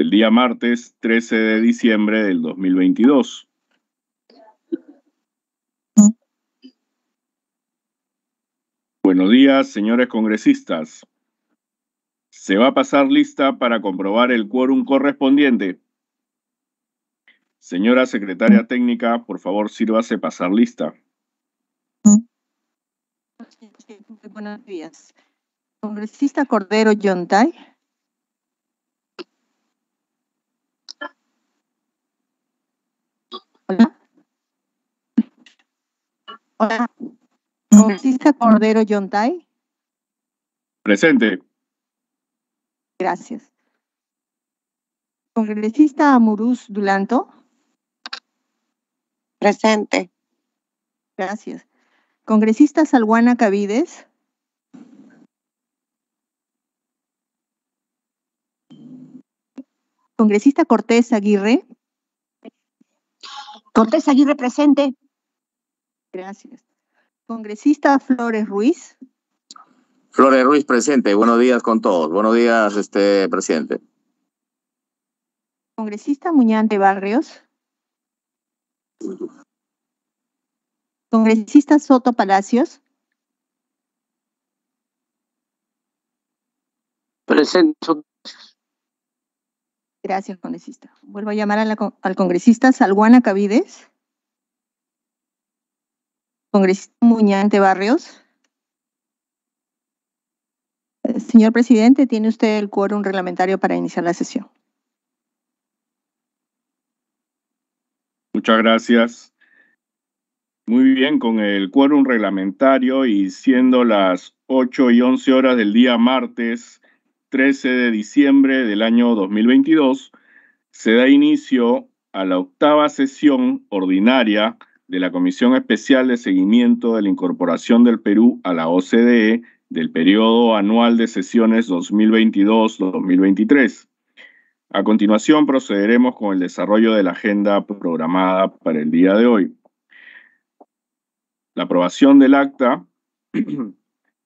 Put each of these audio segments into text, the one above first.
el día martes 13 de diciembre del 2022. Buenos días, señores congresistas. Se va a pasar lista para comprobar el quórum correspondiente. Señora secretaria técnica, por favor, sírvase pasar lista. Buenos días. Congresista Cordero Yontay. Hola. Hola. Congresista Cordero Yontay. Presente. Gracias. Congresista Amuruz Dulanto. Presente. Gracias. Congresista Salguana Cavides. Congresista Cortés Aguirre. Cortés Aguirre presente. Gracias. Congresista Flores Ruiz. Flores Ruiz presente. Buenos días con todos. Buenos días, este presidente. Congresista Muñante Barrios. Congresista Soto Palacios. Presente. Gracias, congresista. Vuelvo a llamar al congresista Salguana Cavides. Congresista Muñante Barrios. Eh, señor presidente, tiene usted el quórum reglamentario para iniciar la sesión. Muchas gracias. Muy bien, con el quórum reglamentario y siendo las 8 y 11 horas del día martes 13 de diciembre del año 2022 se da inicio a la octava sesión ordinaria de la Comisión Especial de Seguimiento de la Incorporación del Perú a la OCDE del periodo anual de sesiones 2022-2023. A continuación procederemos con el desarrollo de la agenda programada para el día de hoy. La aprobación del acta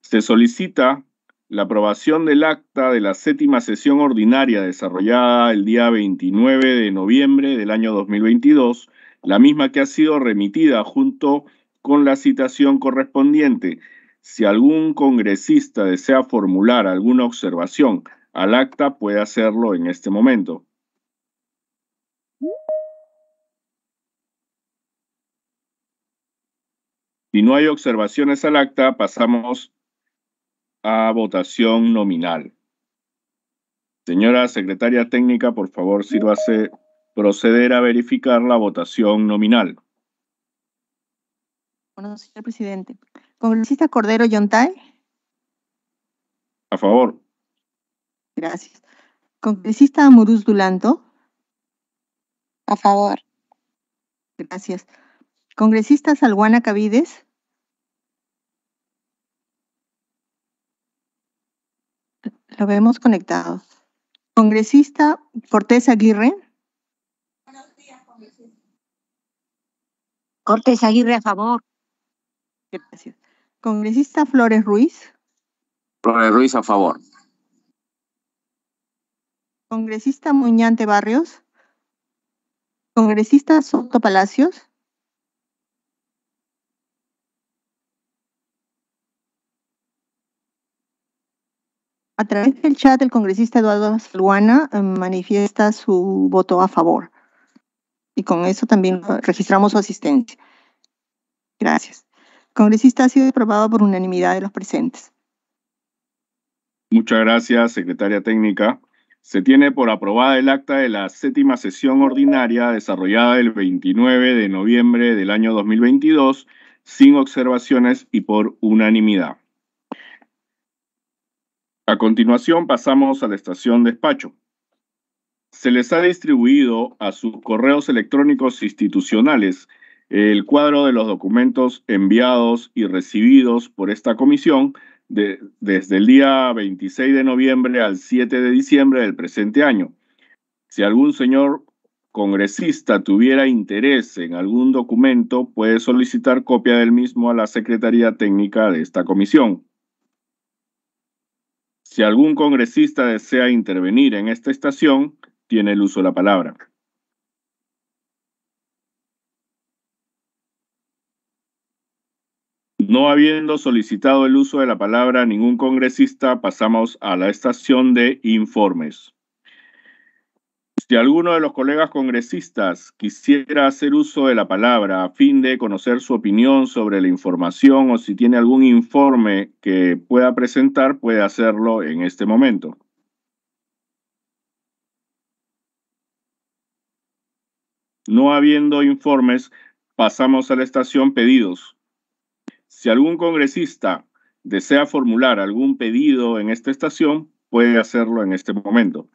se solicita la aprobación del acta de la séptima sesión ordinaria desarrollada el día 29 de noviembre del año 2022, la misma que ha sido remitida junto con la citación correspondiente. Si algún congresista desea formular alguna observación al acta, puede hacerlo en este momento. Si no hay observaciones al acta, pasamos a votación nominal. Señora secretaria técnica, por favor, sírvase proceder a verificar la votación nominal. Bueno, señor presidente. Congresista Cordero Yontay. A favor. Gracias. Congresista Muruz Dulanto. A favor. Gracias. Congresista Salguana Cavides. Lo vemos conectado. Congresista Cortés Aguirre. Buenos días, congresista. Cortés Aguirre a favor. Gracias. Congresista Flores Ruiz. Flores Ruiz a favor. Congresista Muñante Barrios. Congresista Soto Palacios. A través del chat, el congresista Eduardo Salguana eh, manifiesta su voto a favor. Y con eso también registramos su asistencia. Gracias. congresista ha sido aprobado por unanimidad de los presentes. Muchas gracias, secretaria técnica. Se tiene por aprobada el acta de la séptima sesión ordinaria desarrollada el 29 de noviembre del año 2022 sin observaciones y por unanimidad. A continuación pasamos a la estación despacho. Se les ha distribuido a sus correos electrónicos institucionales el cuadro de los documentos enviados y recibidos por esta comisión desde el día 26 de noviembre al 7 de diciembre del presente año. Si algún señor congresista tuviera interés en algún documento, puede solicitar copia del mismo a la Secretaría Técnica de esta comisión. Si algún congresista desea intervenir en esta estación, tiene el uso de la palabra. No habiendo solicitado el uso de la palabra ningún congresista, pasamos a la estación de informes. Si alguno de los colegas congresistas quisiera hacer uso de la palabra a fin de conocer su opinión sobre la información o si tiene algún informe que pueda presentar, puede hacerlo en este momento. No habiendo informes, pasamos a la estación pedidos. Si algún congresista desea formular algún pedido en esta estación, puede hacerlo en este momento.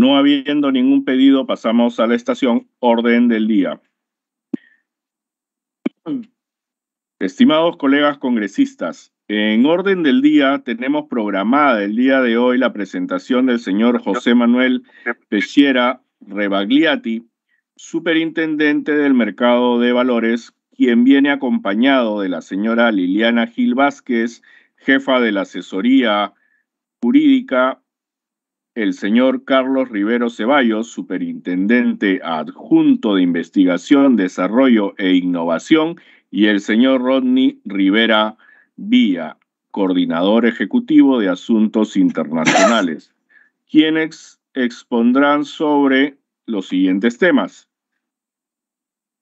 No habiendo ningún pedido, pasamos a la estación orden del día. Estimados colegas congresistas, en orden del día tenemos programada el día de hoy la presentación del señor José Manuel Pechera Rebagliati, superintendente del mercado de valores, quien viene acompañado de la señora Liliana Gil Vázquez, jefa de la asesoría jurídica el señor Carlos Rivero Ceballos, superintendente adjunto de investigación, desarrollo e innovación, y el señor Rodney Rivera Vía, coordinador ejecutivo de asuntos internacionales, quienes expondrán sobre los siguientes temas.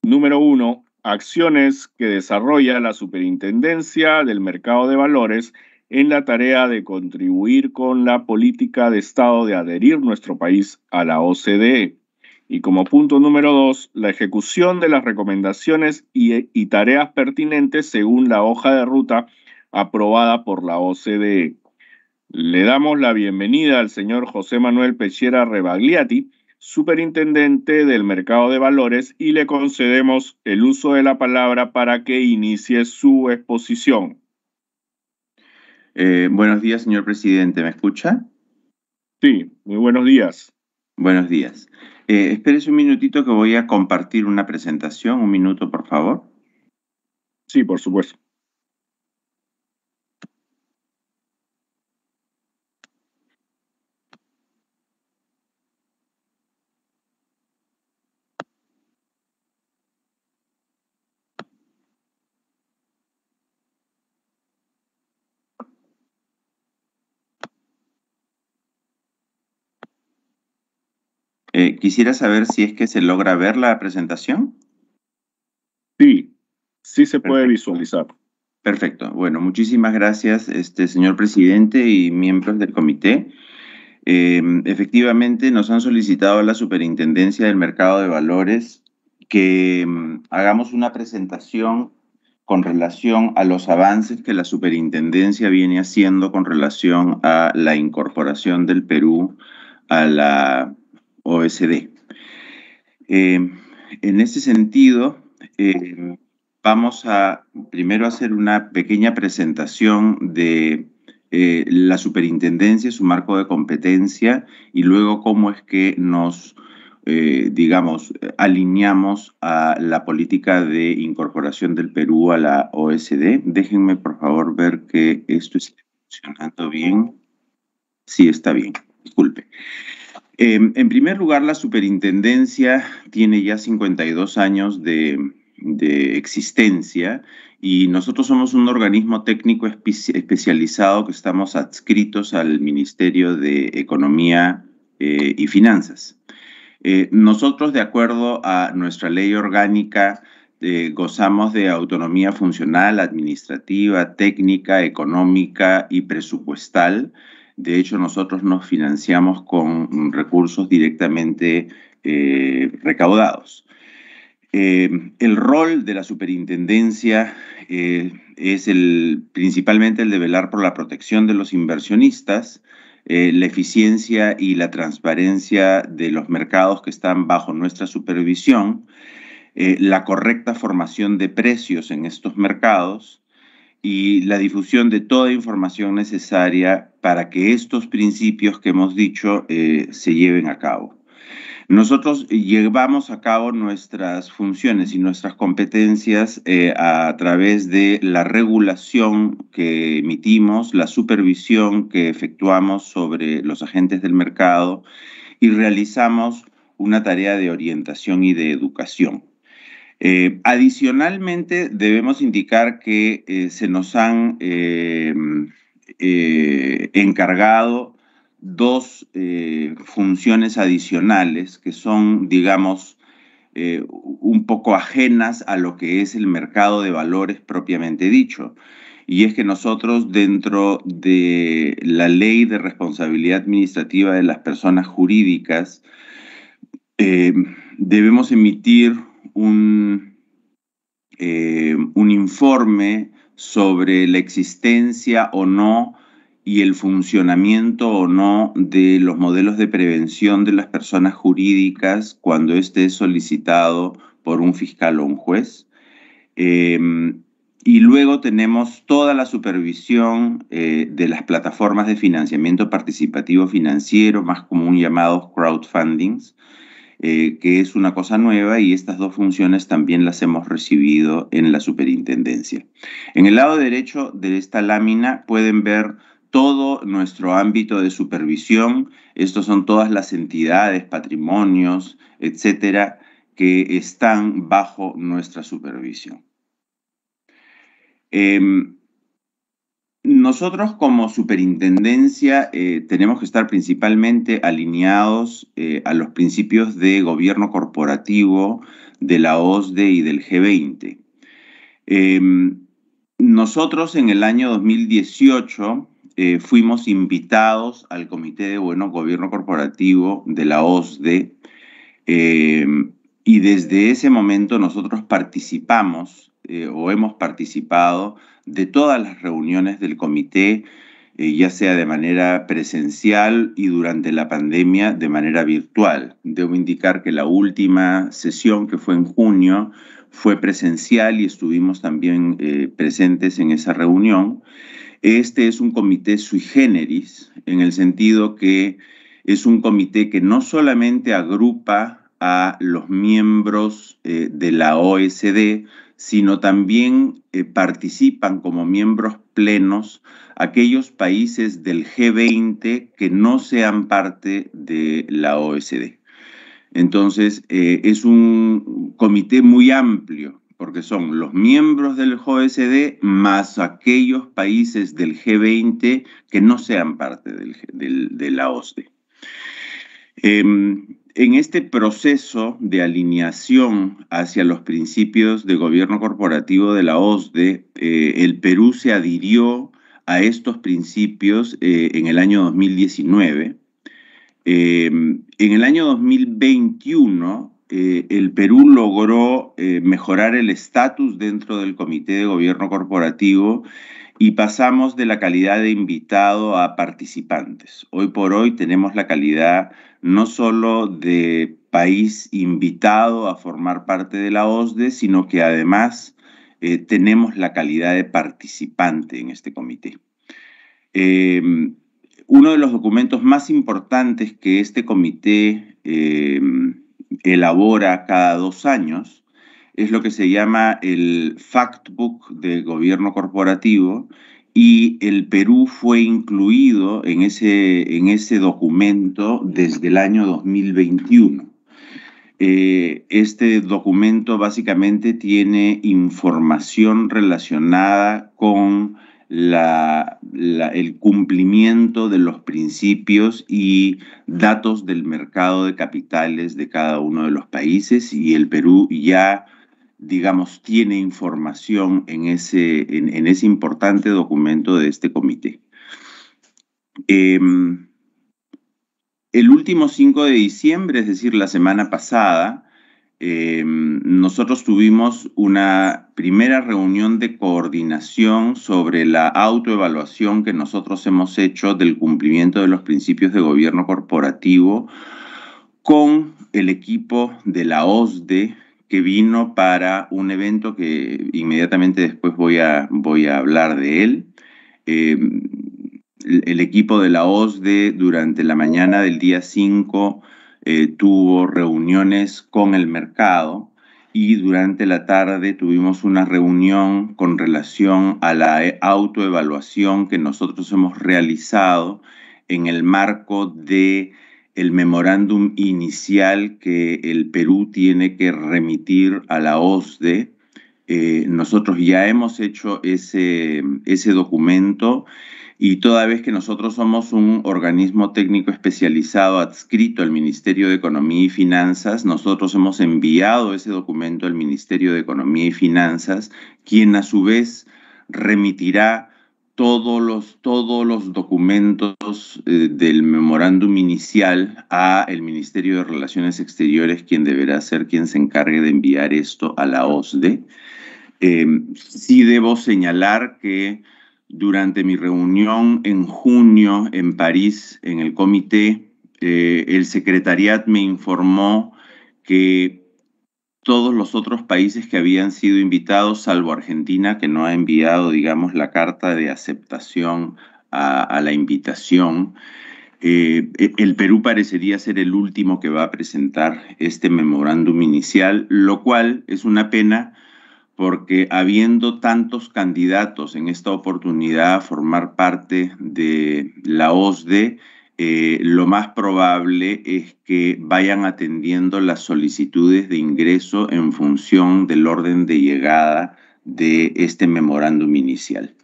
Número uno, acciones que desarrolla la Superintendencia del Mercado de Valores en la tarea de contribuir con la política de Estado de adherir nuestro país a la OCDE. Y como punto número dos, la ejecución de las recomendaciones y, tareas pertinentes según la hoja de ruta aprobada por la OCDE. Le damos la bienvenida al señor José Manuel Pechera Rebagliati, superintendente del mercado de valores, y le concedemos el uso de la palabra para que inicie su exposición. Eh, buenos días, señor presidente. ¿Me escucha? Sí, muy buenos días. Buenos días. Eh, espérese un minutito que voy a compartir una presentación. Un minuto, por favor. Sí, por supuesto. Eh, quisiera saber si es que se logra ver la presentación. Sí, sí se puede visualizar. Perfecto. Bueno, muchísimas gracias, este, señor presidente y miembros del comité. Eh, efectivamente, nos han solicitado a la Superintendencia del Mercado de Valores que mm, hagamos una presentación con relación a los avances que la superintendencia viene haciendo con relación a la incorporación del Perú a la OSD. Em, en ese sentido, em, vamos a primero hacer una pequeña presentación de eh, la superintendencia, su marco de competencia y luego cómo es que nos, eh, digamos, alineamos a la política de incorporación del Perú a la OSD. Déjenme por favor ver que esto está funcionando bien. Sí, está bien, disculpe. Em, en primer lugar, la superintendencia tiene ya 52 años de, existencia y nosotros somos un organismo técnico especializado que estamos adscritos al Ministerio de Economía eh, y Finanzas. Eh, nosotros, de acuerdo a nuestra ley orgánica, eh, gozamos de autonomía funcional, administrativa, técnica, económica y presupuestal. De hecho, nosotros nos financiamos con recursos directamente eh, recaudados. Eh, el rol de la superintendencia eh, es principalmente el de velar por la protección de los inversionistas, la eficiencia y la transparencia de los mercados que están bajo nuestra supervisión, la correcta formación de precios en estos mercados, y la difusión de toda información necesaria para que estos principios que hemos dicho eh, se lleven a cabo. Nosotros llevamos a cabo nuestras funciones y nuestras competencias eh, a través de la regulación que emitimos, la supervisión que efectuamos sobre los agentes del mercado y realizamos una tarea de orientación y de educación. Eh, adicionalmente, debemos indicar que eh, se nos han eh, encargado dos funciones adicionales que son, digamos, un poco ajenas a lo que es el mercado de valores propiamente dicho y es que nosotros dentro de la ley de responsabilidad administrativa de las personas jurídicas debemos emitir eh, un, informe sobre la existencia o no y el funcionamiento o no de los modelos de prevención de las personas jurídicas cuando esté es solicitado por un fiscal o un juez. Em, y luego tenemos toda la supervisión eh, de las plataformas de financiamiento participativo financiero, más común llamados crowdfundings, eh, que es una cosa nueva y estas dos funciones también las hemos recibido en la superintendencia. En el lado derecho de esta lámina pueden ver todo nuestro ámbito de supervisión. Estos son todas las entidades, patrimonios, etcétera, que están bajo nuestra supervisión. Em, nosotros como superintendencia eh, tenemos que estar principalmente alineados eh, a los principios de gobierno corporativo de la OSDE y del G20. Em, nosotros en el año 2018 eh, fuimos invitados al Comité de Bueno Gobierno Corporativo de la OSDE em, y desde ese momento nosotros participamos eh, o hemos participado de todas las reuniones del comité, eh, ya sea de manera presencial y durante la pandemia de manera virtual. Debo indicar que la última sesión, que fue en junio, fue presencial y estuvimos también eh, presentes en esa reunión. Este es un comité sui generis, en el sentido que es un comité que no solamente agrupa a los miembros eh, de la OSD, sino también eh, participan como miembros plenos aquellos países del G20 que no sean parte de la OSD. Entonces, eh, es un comité muy amplio, porque son los miembros del OSD más aquellos países del G20 que no sean parte de la OSD. Em, en este proceso de alineación hacia los principios de gobierno corporativo de la OSDE, eh, el Perú se adhirió a estos principios eh, en el año 2019. Eh, en el año 2021, el Perú logró mejorar el estatus dentro del Comité de Gobierno Corporativo y pasamos de la calidad de invitado a participantes. Hoy por hoy tenemos la calidad no solo de país invitado a formar parte de la OSDE, sino que además eh, tenemos la calidad de participante en este comité. Em, uno de los documentos más importantes que este comité em, elabora cada dos años es lo que se llama el Factbook del gobierno corporativo y el Perú fue incluido en ese, en ese documento desde el año 2021. Eh, este documento básicamente tiene información relacionada con el cumplimiento de los principios y datos del mercado de capitales de cada uno de los países y el Perú ya digamos, tiene información en ese, en, ese importante documento de este comité. Em, el último 5 de diciembre, es decir, la semana pasada, em, nosotros tuvimos una primera reunión de coordinación sobre la autoevaluación que nosotros hemos hecho del cumplimiento de los principios de gobierno corporativo con el equipo de la OSDE que vino para un evento que inmediatamente después voy a, voy a hablar de él. Em, el, equipo de la OSDE durante la mañana del día 5 eh, tuvo reuniones con el mercado y durante la tarde tuvimos una reunión con relación a la autoevaluación que nosotros hemos realizado en el marco de el memorándum inicial que el Perú tiene que remitir a la OSDE. Eh, nosotros ya hemos hecho ese, ese documento y toda vez que nosotros somos un organismo técnico especializado adscrito al Ministerio de Economía y Finanzas, nosotros hemos enviado ese documento al Ministerio de Economía y Finanzas, quien a su vez remitirá todos los, todos los documentos eh, del memorándum inicial a el Ministerio de Relaciones Exteriores, quien deberá ser quien se encargue de enviar esto a la OSDE. Em, sí debo señalar que durante mi reunión en junio en París, en el comité, eh, el secretariat me informó que todos los otros países que habían sido invitados, salvo Argentina, que no ha enviado, digamos, la carta de aceptación a, la invitación. Eh, e, el Perú parecería ser el último que va a presentar este memorándum inicial, lo cual es una pena porque habiendo tantos candidatos en esta oportunidad a formar parte de la OSDE, eh, lo más probable es que vayan atendiendo las solicitudes de ingreso en función del orden de llegada de este memorándum inicial.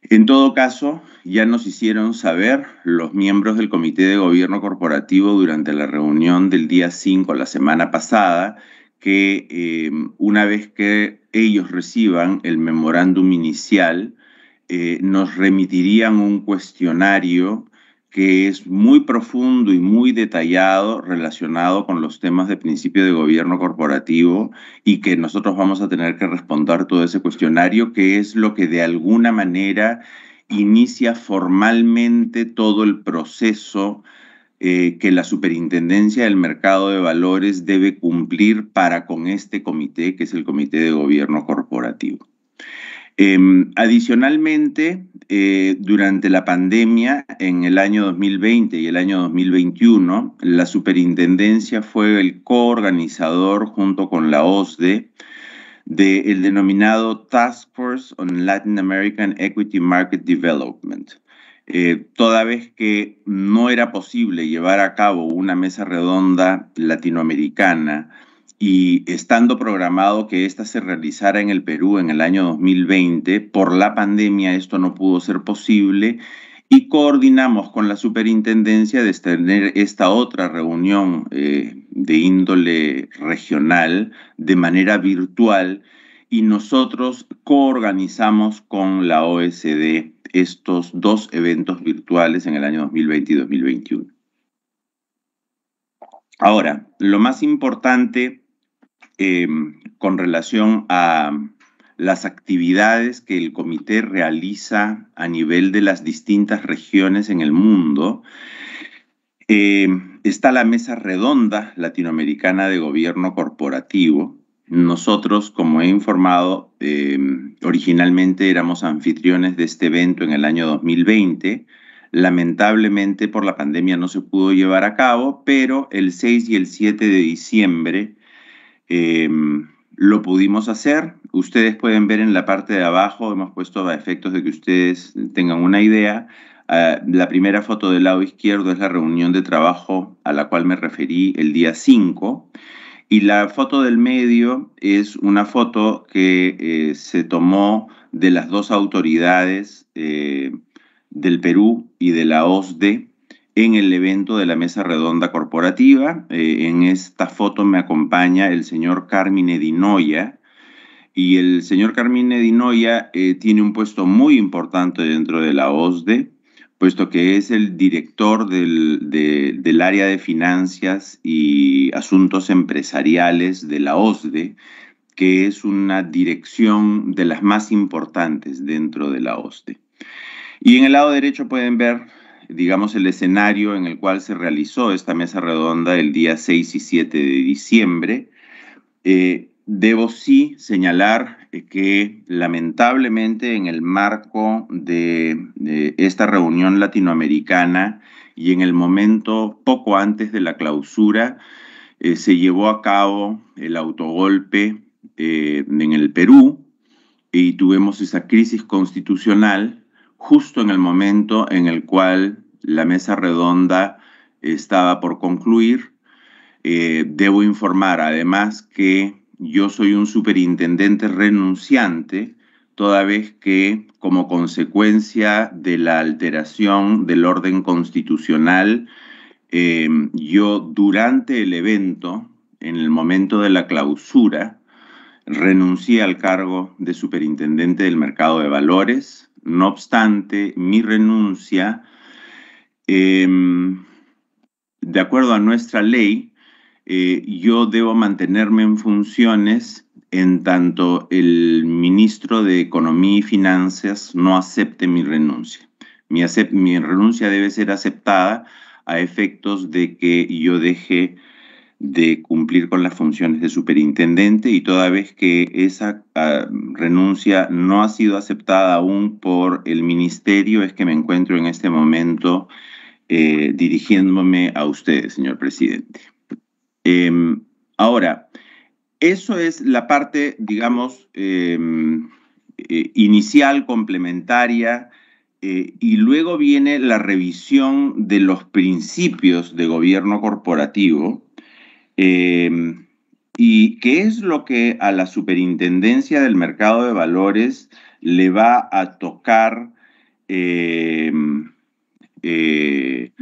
En todo caso, ya nos hicieron saber los miembros del Comité de Gobierno Corporativo durante la reunión del día 5 la semana pasada que em, una vez que ellos reciban el memorándum inicial, eh, nos remitirían un cuestionario que es muy profundo y muy detallado relacionado con los temas de principio de gobierno corporativo y que nosotros vamos a tener que responder todo ese cuestionario, que es lo que de alguna manera inicia formalmente todo el proceso eh, que la Superintendencia del Mercado de Valores debe cumplir para con este comité, que es el Comité de Gobierno Corporativo. Em, adicionalmente, eh, durante la pandemia, en el año 2020 y el año 2021, la superintendencia fue el coorganizador junto con la OSDE del denominado Task Force on Latin American Equity Market Development. Eh, toda vez que no era posible llevar a cabo una mesa redonda latinoamericana, y estando programado que ésta se realizara en el Perú en el año 2020, por la pandemia esto no pudo ser posible y coordinamos con la superintendencia de tener esta otra reunión eh, de índole regional de manera virtual y nosotros coorganizamos con la OSD estos dos eventos virtuales en el año 2020 y 2021. Ahora, lo más importante Em, con relación a las actividades que el comité realiza a nivel de las distintas regiones en el mundo. Em, está la mesa redonda latinoamericana de gobierno corporativo. Nosotros, como he informado, em, originalmente éramos anfitriones de este evento en el año 2020. Lamentablemente por la pandemia no se pudo llevar a cabo, pero el 6 y el 7 de diciembre Em, lo pudimos hacer. Ustedes pueden ver en la parte de abajo, hemos puesto a efectos de que ustedes tengan una idea. Ah, la primera foto del lado izquierdo es la reunión de trabajo a la cual me referí el día 5. Y la foto del medio es una foto que eh, se tomó de las dos autoridades eh, del Perú y de la OSDE en el evento de la mesa redonda corporativa. Eh, en esta foto me acompaña el señor Carmine Dinoya. Y el señor Carmine Dinoya eh, tiene un puesto muy importante dentro de la OSDE, puesto que es el director del, del área de finanzas y asuntos empresariales de la OSDE, que es una dirección de las más importantes dentro de la OSDE. Y en el lado derecho pueden ver digamos, el escenario en el cual se realizó esta mesa redonda el día 6 y 7 de diciembre. Eh, debo sí señalar eh, que lamentablemente en el marco de, esta reunión latinoamericana y en el momento poco antes de la clausura, eh, se llevó a cabo el autogolpe en el Perú y tuvimos esa crisis constitucional justo en el momento en el cual la mesa redonda estaba por concluir. Eh, debo informar además que yo soy un superintendente renunciante, toda vez que como consecuencia de la alteración del orden constitucional, eh, yo durante el evento, en el momento de la clausura, renuncié al cargo de superintendente del mercado de valores. No obstante, mi renuncia Em, de acuerdo a nuestra ley, eh, yo debo mantenerme en funciones en tanto el ministro de Economía y Finanzas no acepte mi renuncia. Mi, renuncia debe ser aceptada a efectos de que yo deje de cumplir con las funciones de superintendente y toda vez que esa ah, renuncia no ha sido aceptada aún por el ministerio es que me encuentro en este momento eh, dirigiéndome a usted, señor presidente. Em, ahora, eso es la parte, digamos, em, eh, inicial, complementaria, eh, y luego viene la revisión de los principios de gobierno corporativo, em, y qué es lo que a la superintendencia del mercado de valores le va a tocar eh, eh,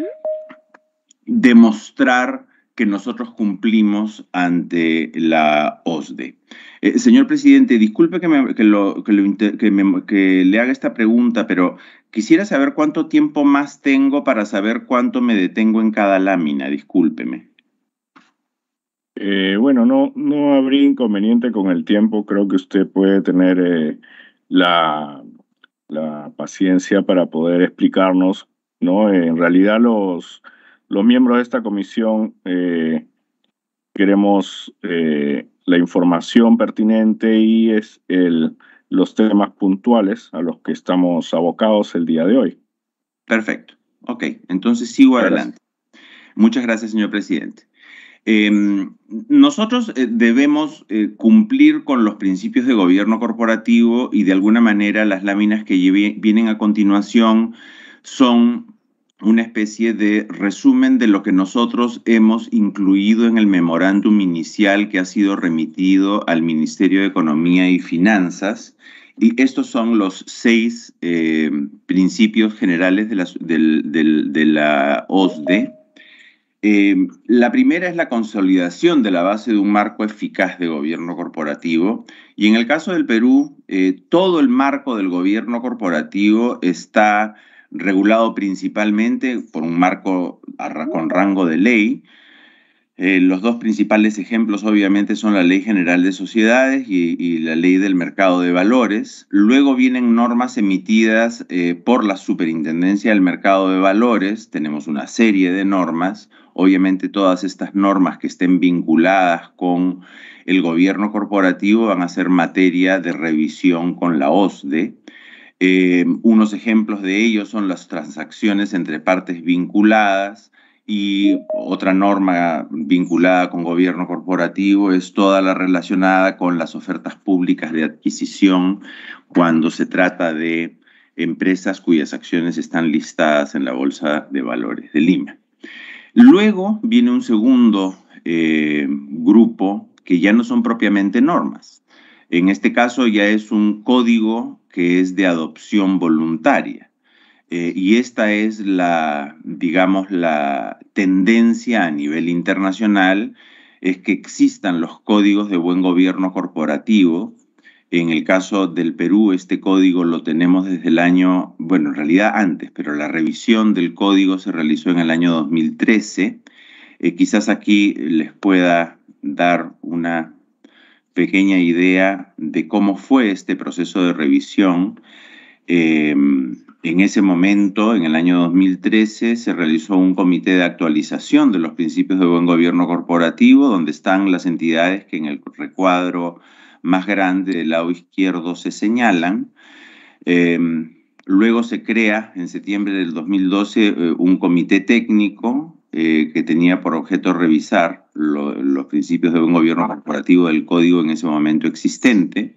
demostrar que nosotros cumplimos ante la OSDE. Eh, señor presidente, disculpe que, le haga esta pregunta, pero quisiera saber cuánto tiempo más tengo para saber cuánto me detengo en cada lámina. Discúlpeme. Eh, bueno, no, no habría inconveniente con el tiempo. Creo que usted puede tener la, la paciencia para poder explicarnos ¿no? Eh, en realidad los, los miembros de esta comisión eh, queremos eh, la información pertinente y es el, los temas puntuales a los que estamos abocados el día de hoy. Perfecto. Ok, entonces sigo adelante. Muchas gracias, señor presidente. Em, nosotros debemos cumplir con los principios de gobierno corporativo y de alguna manera las láminas que vienen a continuación son una especie de resumen de lo que nosotros hemos incluido en el memorándum inicial que ha sido remitido al Ministerio de Economía y Finanzas. Y estos son los seis eh, principios generales de la, la OSDE. Eh, la primera es la consolidación de la base de un marco eficaz de gobierno corporativo. Y en el caso del Perú, eh, todo el marco del gobierno corporativo está regulado principalmente por un marco con rango de ley. Eh, los dos principales ejemplos obviamente son la Ley General de Sociedades y, la Ley del Mercado de Valores. Luego vienen normas emitidas eh, por la Superintendencia del Mercado de Valores. Tenemos una serie de normas. Obviamente todas estas normas que estén vinculadas con el gobierno corporativo van a ser materia de revisión con la OSDE. Eh, unos ejemplos de ello son las transacciones entre partes vinculadas y otra norma vinculada con gobierno corporativo es toda la relacionada con las ofertas públicas de adquisición cuando se trata de empresas cuyas acciones están listadas en la Bolsa de Valores de Lima. Luego viene un segundo eh, grupo que ya no son propiamente normas. En este caso ya es un código que es de adopción voluntaria. Eh, y esta es la, digamos, la tendencia a nivel internacional, es que existan los códigos de buen gobierno corporativo. En el caso del Perú, este código lo tenemos desde el año, bueno, en realidad antes, pero la revisión del código se realizó en el año 2013. Eh, quizás aquí les pueda dar una pequeña idea de cómo fue este proceso de revisión. Eh, en ese momento, en el año 2013, se realizó un comité de actualización de los principios de buen gobierno corporativo, donde están las entidades que en el recuadro más grande del lado izquierdo se señalan. Eh, luego se crea en septiembre del 2012 eh, un comité técnico eh, que tenía por objeto revisar los principios de un gobierno corporativo del código en ese momento existente.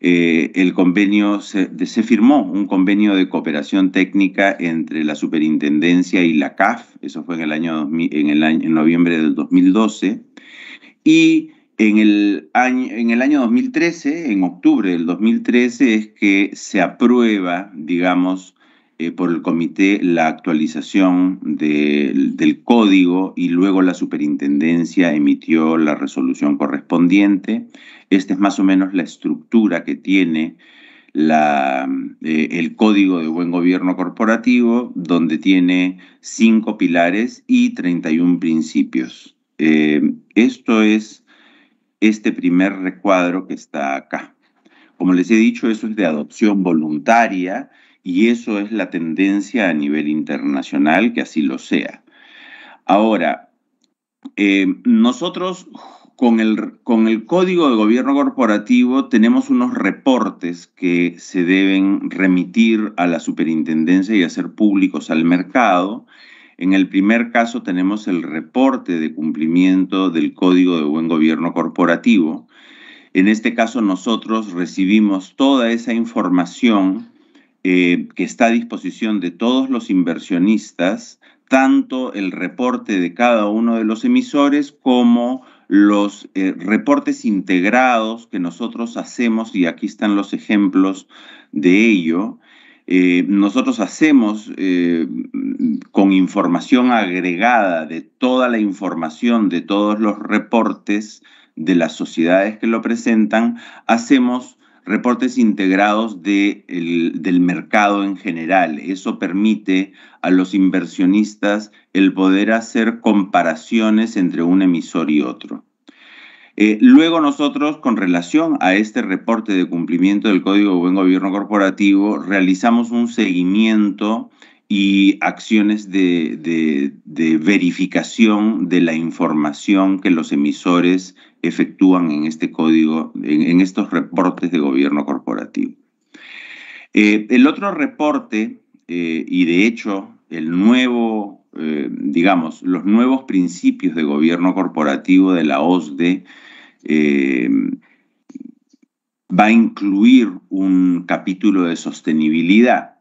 Eh, el convenio se, firmó un convenio de cooperación técnica entre la superintendencia y la CAF, eso fue en el año en el en noviembre del 2012 y en el en el año 2013, en octubre del 2013 es que se aprueba, digamos, eh, por el comité la actualización del código y luego la superintendencia emitió la resolución correspondiente. Esta es más o menos la estructura que tiene eh, el Código de Buen Gobierno Corporativo, donde tiene cinco pilares y 31 principios. Eh, esto es este primer recuadro que está acá. Como les he dicho, eso es de adopción voluntaria y eso es la tendencia a nivel internacional, que así lo sea. Ahora, eh, nosotros con el, con el Código de Gobierno Corporativo tenemos unos reportes que se deben remitir a la superintendencia y hacer públicos al mercado. En el primer caso tenemos el reporte de cumplimiento del Código de Buen Gobierno Corporativo. En este caso nosotros recibimos toda esa información eh, que está a disposición de todos los inversionistas, tanto el reporte de cada uno de los emisores como los eh, reportes integrados que nosotros hacemos, y aquí están los ejemplos de ello, eh, nosotros hacemos con información agregada de toda la información de todos los reportes de las sociedades que lo presentan, hacemos reportes integrados del mercado en general. Eso permite a los inversionistas el poder hacer comparaciones entre un emisor y otro. Eh, luego nosotros, con relación a este reporte de cumplimiento del Código de Buen Gobierno Corporativo, realizamos un seguimiento y acciones de, verificación de la información que los emisores efectúan en este código, en, estos reportes de gobierno corporativo. Eh, el otro reporte, eh, y de hecho el nuevo, eh, digamos, los nuevos principios de gobierno corporativo de la OSDE, va a incluir un capítulo de sostenibilidad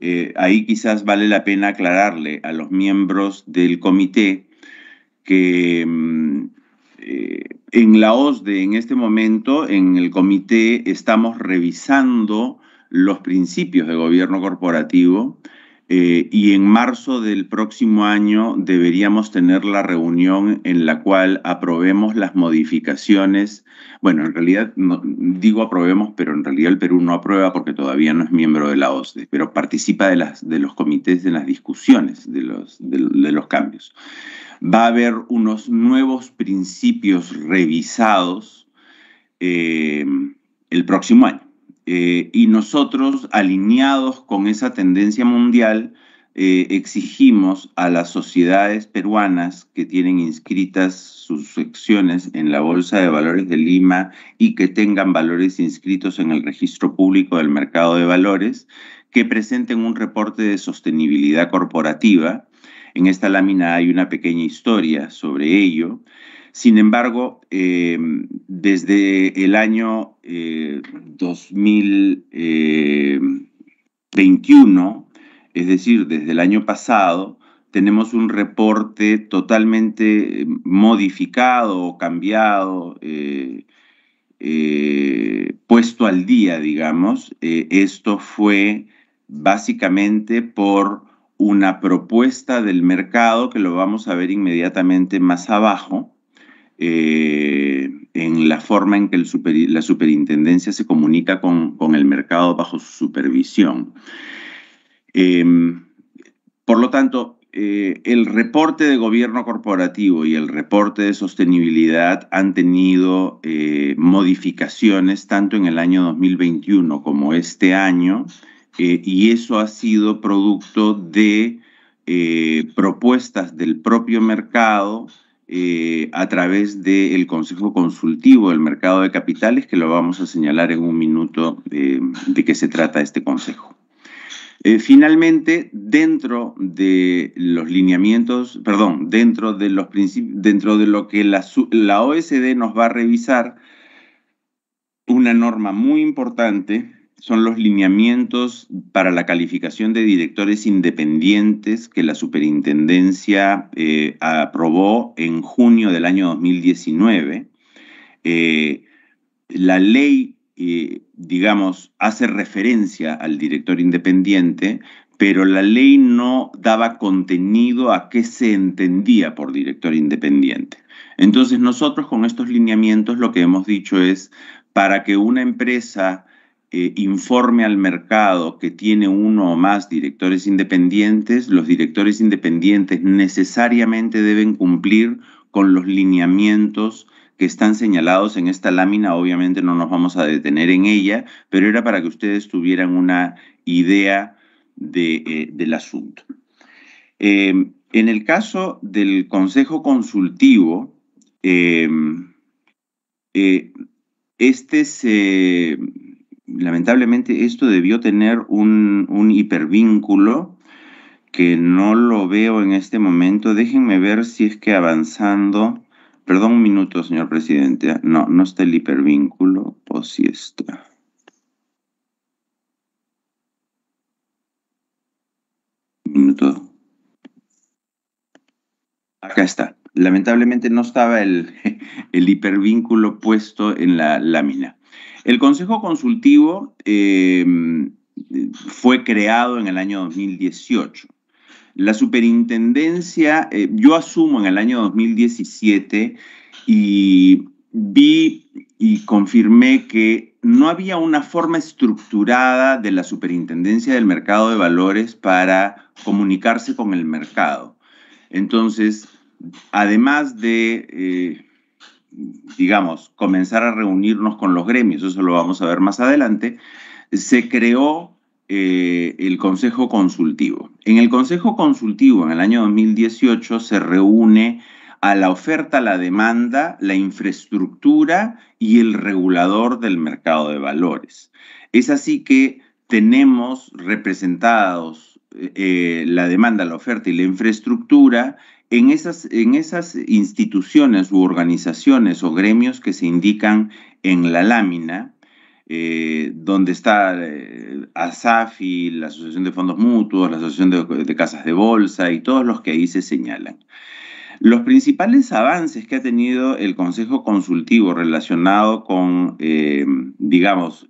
eh, ahí quizás vale la pena aclararle a los miembros del comité que mm, eh, en la OSDE, en este momento, en el comité estamos revisando los principios de gobierno corporativo eh, y en marzo del próximo año deberíamos tener la reunión en la cual aprobemos las modificaciones. Bueno, en realidad digo aprobemos, pero en realidad el Perú no aprueba porque todavía no es miembro de la OCDE, pero participa de, los comités de las discusiones de los, cambios. Va a haber unos nuevos principios revisados eh, el próximo año. Eh, y nosotros, alineados con esa tendencia mundial, eh, exigimos a las sociedades peruanas que tienen inscritas sus secciones en la Bolsa de Valores de Lima y que tengan valores inscritos en el registro público del mercado de valores, que presenten un reporte de sostenibilidad corporativa. En esta lámina hay una pequeña historia sobre ello. Sin embargo, eh, desde el año 2021, eh, eh, es decir, desde el año pasado, tenemos un reporte totalmente modificado o cambiado, puesto al día, digamos. esto fue básicamente por una propuesta del mercado, que lo vamos a ver inmediatamente más abajo, eh, en la forma en que la superintendencia se comunica con, el mercado bajo su supervisión. Em, por lo tanto, eh, el reporte de gobierno corporativo y el reporte de sostenibilidad han tenido eh, modificaciones tanto en el año 2021 como este año, y eso ha sido producto de propuestas del propio mercado, eh, a través del Consejo Consultivo del Mercado de Capitales, que lo vamos a señalar en un minuto eh, de qué se trata este consejo. Eh, finalmente, dentro de los lineamientos, perdón, dentro de los dentro de lo que la, la OSD nos va a revisar, una norma muy importante son los lineamientos para la calificación de directores independientes que la superintendencia eh, aprobó en junio del año 2019. Eh, la ley, eh, digamos, hace referencia al director independiente, pero la ley no daba contenido a qué se entendía por director independiente. Entonces nosotros con estos lineamientos lo que hemos dicho es, para que una empresa eh, informe al mercado que tiene uno o más directores independientes, los directores independientes necesariamente deben cumplir con los lineamientos que están señalados en esta lámina. Obviamente no nos vamos a detener en ella, pero era para que ustedes tuvieran una idea eh, del asunto. Em, en el caso del Consejo Consultivo, em, eh, este se lamentablemente esto debió tener un, hipervínculo que no lo veo en este momento. Déjenme ver si es que avanzando... Perdón un minuto, señor presidente. No, no está el hipervínculo o si está. Minuto. Acá está. Lamentablemente no estaba el, el hipervínculo puesto en la lámina. El Consejo Consultivo eh, fue creado en el año 2018. La superintendencia, eh, yo asumo en el año 2017 y vi y confirmé que no había una forma estructurada de la superintendencia del mercado de valores para comunicarse con el mercado. Entonces, además de eh, digamos, comenzar a reunirnos con los gremios, eso lo vamos a ver más adelante, se creó eh, el Consejo Consultivo. En el Consejo Consultivo, en el año 2018, se reúne a la oferta, la demanda, la infraestructura y el regulador del mercado de valores. Es así que tenemos representados eh, eh, la demanda, la oferta y la infraestructura en esas, en esas instituciones u organizaciones o gremios que se indican en la lámina, eh, donde está eh, ASAFI, la Asociación de Fondos Mutuos, la Asociación de, Casas de Bolsa y todos los que ahí se señalan. Los principales avances que ha tenido el Consejo Consultivo relacionado con, eh, digamos,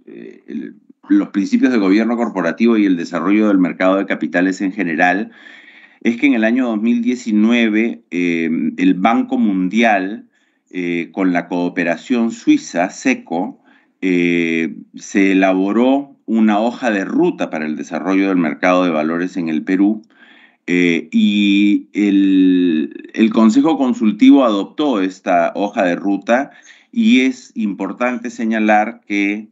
los principios de gobierno corporativo y el desarrollo del mercado de capitales en general es que en el año 2019 eh, el Banco Mundial, eh, con la cooperación suiza, SECO, eh, se elaboró una hoja de ruta para el desarrollo del mercado de valores en el Perú y el, el Consejo Consultivo adoptó esta hoja de ruta y es importante señalar que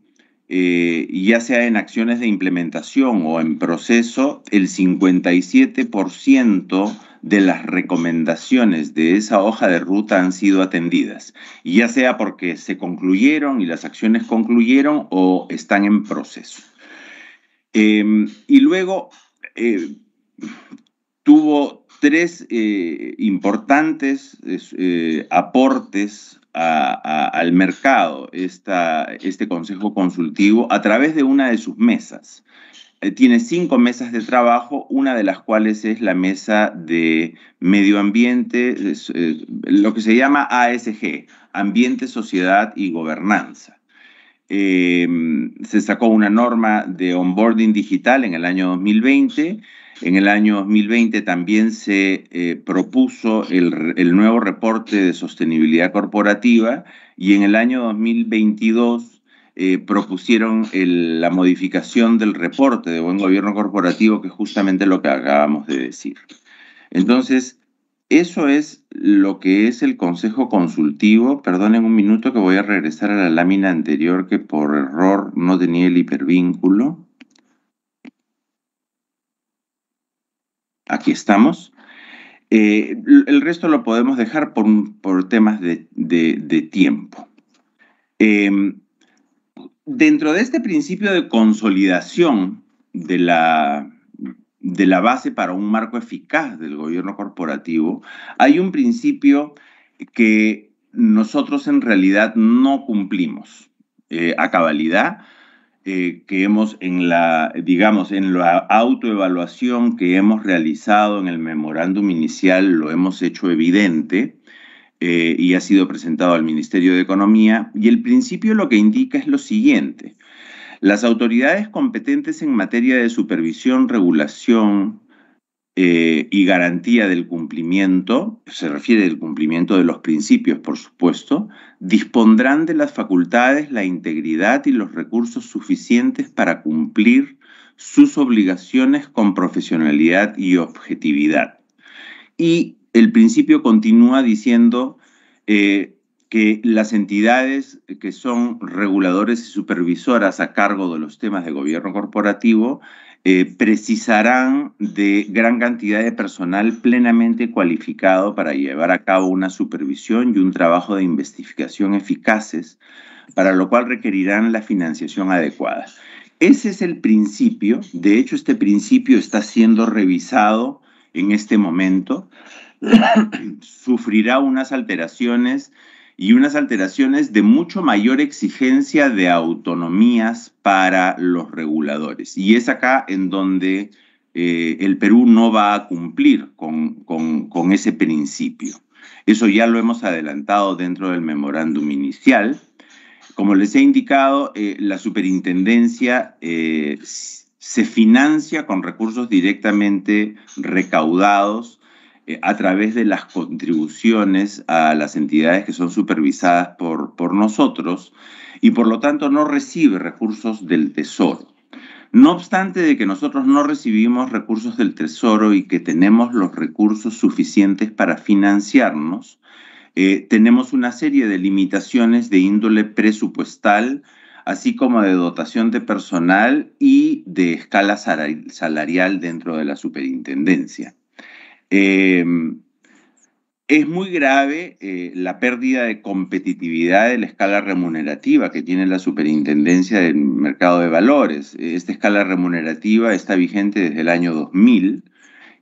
eh, ya sea en acciones de implementación o en proceso, el 57% de las recomendaciones de esa hoja de ruta han sido atendidas, ya sea porque se concluyeron y las acciones concluyeron o están en proceso. Em, y luego eh, tuvo tres eh, importantes aportes al mercado este consejo consultivo a través de una de sus mesas. Eh, tiene cinco mesas de trabajo, una de las cuales es la mesa de medio ambiente, eh, lo que se llama ASG, ambiente, sociedad y gobernanza. Em, se sacó una norma de onboarding digital en el año 2020. En el año 2020 también se eh, propuso el, nuevo reporte de sostenibilidad corporativa y en el año 2022 eh, propusieron la modificación del reporte de buen gobierno corporativo, que es justamente lo que acabamos de decir. Entonces, eso es lo que es el consejo consultivo. Perdonen un minuto que voy a regresar a la lámina anterior que por error no tenía el hipervínculo. Aquí estamos. Eh, el resto lo podemos dejar por, temas de, tiempo. Em, dentro de este principio de consolidación de la de la base para un marco eficaz del gobierno corporativo, hay un principio que nosotros en realidad no cumplimos eh, a cabalidad, eh, que hemos en la, digamos, en la autoevaluación que hemos realizado en el memorándum inicial, lo hemos hecho evidente eh, y ha sido presentado al Ministerio de Economía. Y el principio lo que indica es lo siguiente, las autoridades competentes en materia de supervisión, regulación eh, y garantía del cumplimiento, se refiere al cumplimiento de los principios, por supuesto, dispondrán de las facultades, la integridad y los recursos suficientes para cumplir sus obligaciones con profesionalidad y objetividad. Y el principio continúa diciendo, eh, que las entidades que son reguladores y supervisoras a cargo de los temas de gobierno corporativo eh, precisarán de gran cantidad de personal plenamente cualificado para llevar a cabo una supervisión y un trabajo de investigación eficaces, para lo cual requerirán la financiación adecuada. Ese es el principio, de hecho este principio está siendo revisado en este momento, sufrirá unas alteraciones y unas alteraciones de mucho mayor exigencia de autonomías para los reguladores. Y es acá en donde eh, el Perú no va a cumplir con, ese principio. Eso ya lo hemos adelantado dentro del memorándum inicial. Como les he indicado, eh, la superintendencia eh, se financia con recursos directamente recaudados eh, a través de las contribuciones a las entidades que son supervisadas por, nosotros y por lo tanto no recibe recursos del Tesoro. No obstante de que nosotros no recibimos recursos del Tesoro y que tenemos los recursos suficientes para financiarnos, eh, tenemos una serie de limitaciones de índole presupuestal, así como de dotación de personal y de escala salarial dentro de la superintendencia. Em, es muy grave eh, la pérdida de competitividad de la escala remunerativa que tiene la Superintendencia del Mercado de Valores. Esta escala remunerativa está vigente desde el año 2000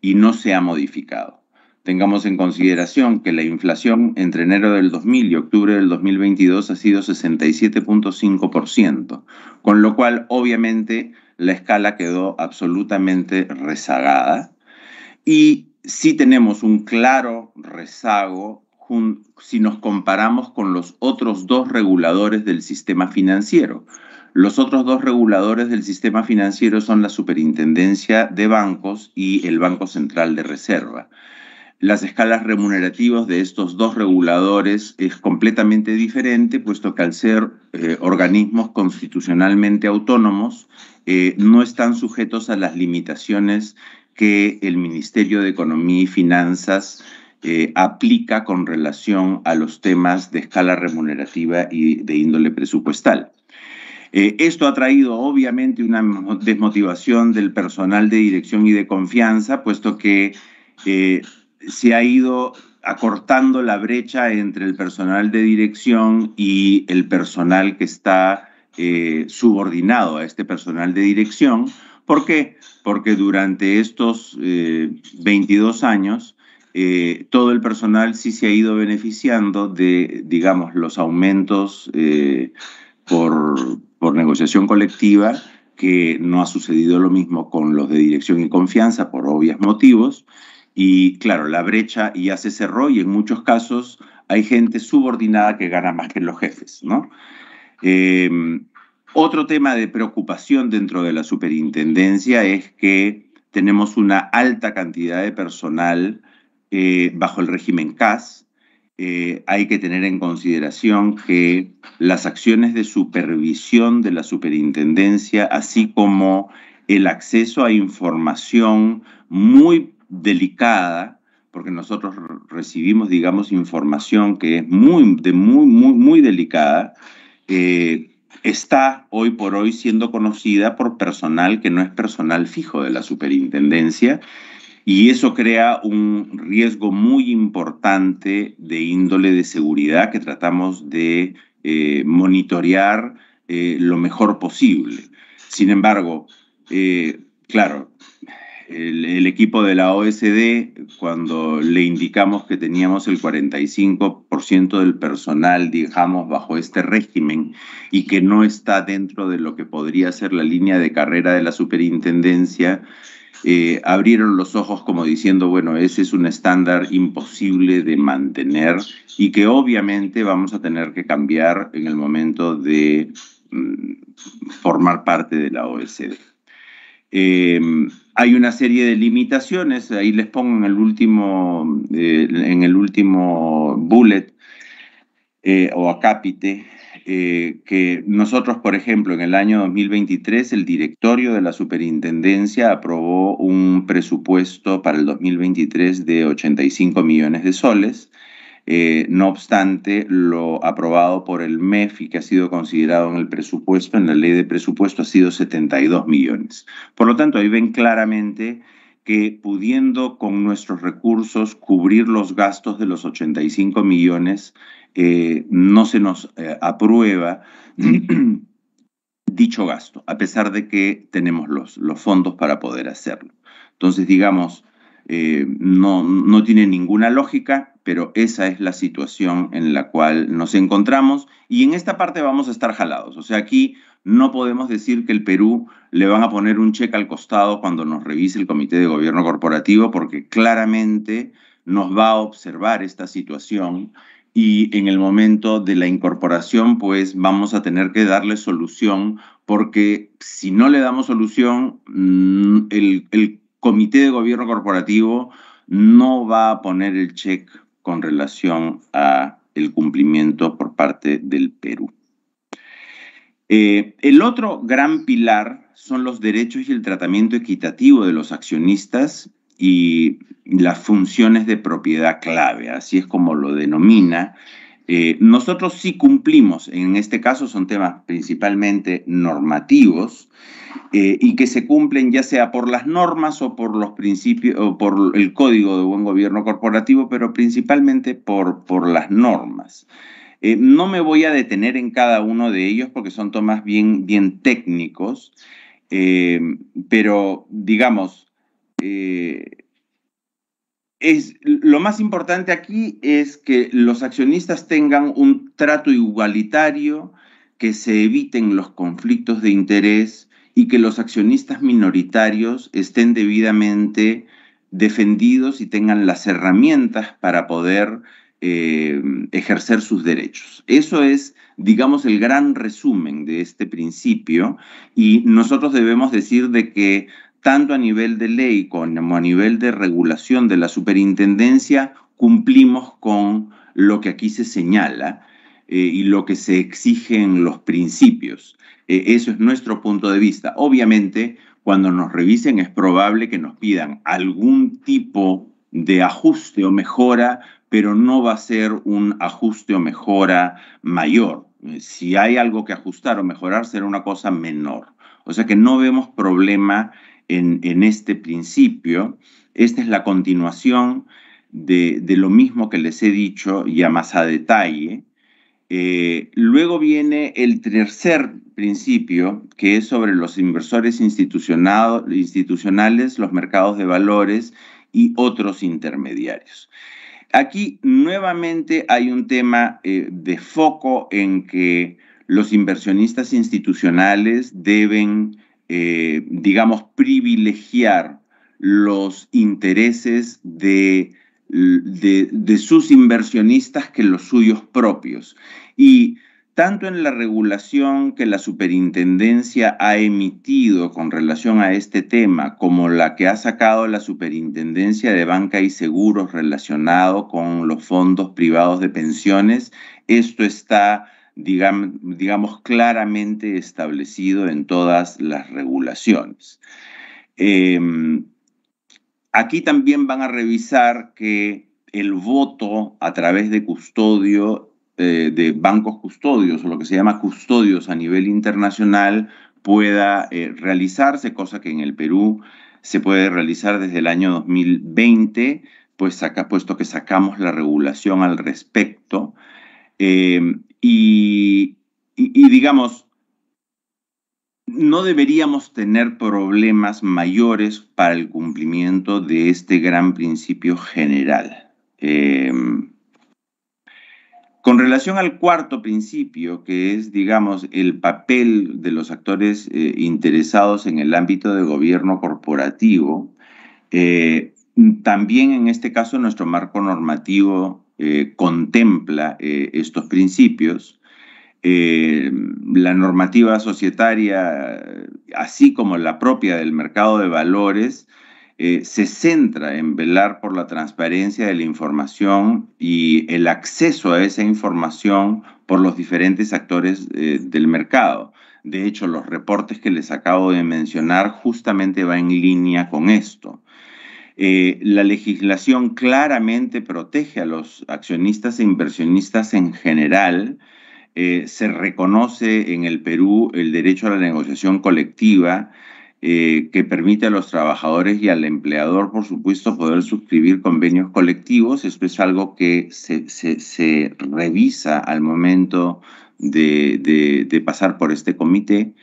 y no se ha modificado. Tengamos en consideración que la inflación entre enero del 2000 y octubre del 2022 ha sido 67.5%, con lo cual obviamente la escala quedó absolutamente rezagada. Y sí tenemos un claro rezago si nos comparamos con los otros dos reguladores del sistema financiero. Los otros dos reguladores del sistema financiero son la Superintendencia de Bancos y el Banco Central de Reserva. Las escalas remunerativas de estos dos reguladores es completamente diferente, puesto que al ser eh, organismos constitucionalmente autónomos, eh, no están sujetos a las limitaciones que el Ministerio de Economía y Finanzas eh, aplica con relación a los temas de escala remunerativa y de índole presupuestal. Eh, esto ha traído obviamente una desmotivación del personal de dirección y de confianza, puesto que eh, se ha ido acortando la brecha entre el personal de dirección y el personal que está subordinado a este personal de dirección, ¿Por qué? Porque durante estos 22 eh, años, eh, todo el personal sí se ha ido beneficiando de, digamos, los aumentos eh, por, negociación colectiva, que no ha sucedido lo mismo con los de dirección y confianza por obvios motivos. Y claro, la brecha ya se cerró y en muchos casos hay gente subordinada que gana más que los jefes, ¿no? Otro tema de preocupación dentro de la superintendencia es que tenemos una alta cantidad de personal eh, bajo el régimen CAS. Eh, hay que tener en consideración que las acciones de supervisión de la superintendencia, así como el acceso a información muy delicada, porque nosotros recibimos, digamos, información que es muy, muy, muy, muy delicada, eh, está hoy por hoy siendo conocida por personal que no es personal fijo de la superintendencia y eso crea un riesgo muy importante de índole de seguridad que tratamos de eh, monitorear eh, lo mejor posible. Sin embargo, eh, claro, el, equipo de la OSD, cuando le indicamos que teníamos el 45% del personal, digamos, bajo este régimen y que no está dentro de lo que podría ser la línea de carrera de la superintendencia, eh, abrieron los ojos como diciendo, bueno, ese es un estándar imposible de mantener y que obviamente vamos a tener que cambiar en el momento de mm, formar parte de la OSD. Em, hay una serie de limitaciones, ahí les pongo en el último, eh, en el último bullet eh, o acápite, eh, que nosotros, por ejemplo, en el año 2023, el directorio de la superintendencia aprobó un presupuesto para el 2023 de 85 millones de soles eh, no obstante, lo aprobado por el MEFI, que ha sido considerado en el presupuesto, en la ley de presupuesto, ha sido 72 millones. Por lo tanto, ahí ven claramente que pudiendo con nuestros recursos cubrir los gastos de los 85 millones, eh, no se nos eh, aprueba dicho gasto, a pesar de que tenemos los, los fondos para poder hacerlo. Entonces, digamos, eh, no, no tiene ninguna lógica, pero esa es la situación en la cual nos encontramos y en esta parte vamos a estar jalados. O sea, aquí no podemos decir que el Perú le van a poner un cheque al costado cuando nos revise el Comité de Gobierno Corporativo porque claramente nos va a observar esta situación y en el momento de la incorporación pues vamos a tener que darle solución porque si no le damos solución, mm, el, el comité de gobierno corporativo no va a poner el check con relación a el cumplimiento por parte del Perú. Eh, el otro gran pilar son los derechos y el tratamiento equitativo de los accionistas y las funciones de propiedad clave, así es como lo denomina eh, nosotros sí cumplimos, en este caso son temas principalmente normativos eh, y que se cumplen ya sea por las normas o por los principios o por el código de buen gobierno corporativo, pero principalmente por, por las normas. Eh, no me voy a detener en cada uno de ellos porque son temas bien, bien técnicos, pero digamos, lo más importante aquí es que los accionistas tengan un trato igualitario, que se eviten los conflictos de interés y que los accionistas minoritarios estén debidamente defendidos y tengan las herramientas para poder eh, ejercer sus derechos. Eso es, digamos, el gran resumen de este principio y nosotros debemos decir de que tanto a nivel de ley como a nivel de regulación de la superintendencia, cumplimos con lo que aquí se señala eh, y lo que se exigen los principios. Eh, eso es nuestro punto de vista. Obviamente, cuando nos revisen es probable que nos pidan algún tipo de ajuste o mejora, pero no va a ser un ajuste o mejora mayor. Eh, si hay algo que ajustar o mejorar, será una cosa menor. O sea que no vemos problema en, este principio. Esta es la continuación de, lo mismo que les he dicho ya más a detalle. Eh, luego viene el tercer principio, que es sobre los inversores institucionales, los mercados de valores y otros intermediarios. Aquí nuevamente hay un tema eh, de foco en que los inversionistas institucionales deben eh, digamos, privilegiar los intereses de, de, de sus inversionistas que los suyos propios. Y tanto en la regulación que la superintendencia ha emitido con relación a este tema, como la que ha sacado la superintendencia de banca y seguros relacionado con los fondos privados de pensiones, esto está digamos, claramente establecido en todas las regulaciones. Em, aquí también van a revisar que el voto a través de custodio, eh, de bancos custodios o lo que se llama custodios a nivel internacional pueda eh, realizarse, cosa que en el Perú se puede realizar desde el año 2020, pues puesto que sacamos la regulación al respecto. Em, y, digamos, no deberíamos tener problemas mayores para el cumplimiento de este gran principio general. Em, con relación al cuarto principio, que es, digamos, el papel de los actores eh, interesados en el ámbito de gobierno corporativo, eh, también en este caso nuestro marco normativo eh, contempla eh, estos principios. Eh, la normativa societaria, así como la propia del mercado de valores, se centra en velar por la transparencia de la información y el acceso a esa información por los diferentes actores del mercado. De hecho, los reportes que les acabo de mencionar justamente van en línea con esto. Eh, la legislación claramente protege a los accionistas e inversionistas en general. Eh, se reconoce en el Perú el derecho a la negociación colectiva eh, que permite a los trabajadores y al empleador, por supuesto, poder suscribir convenios colectivos. Esto es algo que se, revisa al momento de pasar por este comité.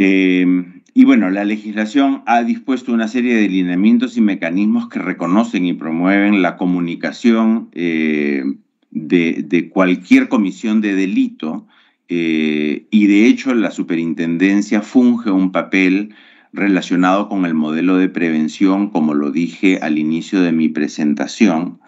Eh, y bueno, la legislación ha dispuesto una serie de lineamientos y mecanismos que reconocen y promueven la comunicación eh, de, cualquier comisión de delito eh, y de hecho la superintendencia funge un papel relacionado con el modelo de prevención, como lo dije al inicio de mi presentación,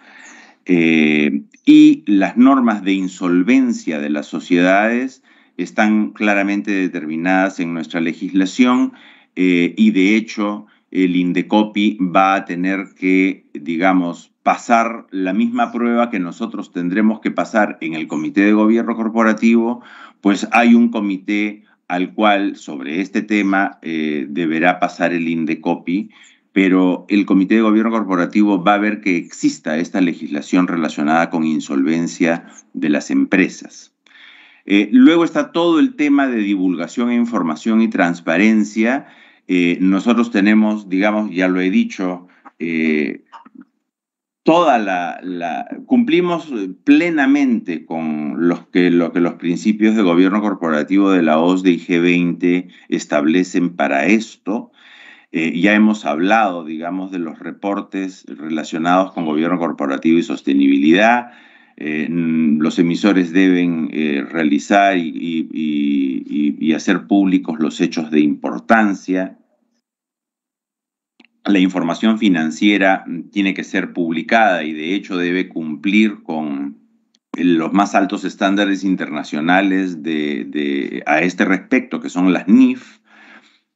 y las normas de insolvencia de las sociedades están claramente determinadas en nuestra legislación eh, y de hecho el INDECOPI va a tener que, digamos, pasar la misma prueba que nosotros tendremos que pasar en el Comité de Gobierno Corporativo, pues hay un comité al cual sobre este tema eh, deberá pasar el INDECOPI, pero el Comité de Gobierno Corporativo va a ver que exista esta legislación relacionada con insolvencia de las empresas. Eh, luego está todo el tema de divulgación, e información y transparencia. Eh, nosotros tenemos, digamos, ya lo he dicho, eh, toda cumplimos plenamente con lo que los principios de gobierno corporativo de la OSDE y G20 establecen para esto. ya hemos hablado, digamos, de los reportes relacionados con gobierno corporativo y sostenibilidad. Eh, los emisores deben eh, realizar y, hacer públicos los hechos de importancia. La información financiera tiene que ser publicada y de hecho debe cumplir con los más altos estándares internacionales a este respecto, que son las NIF.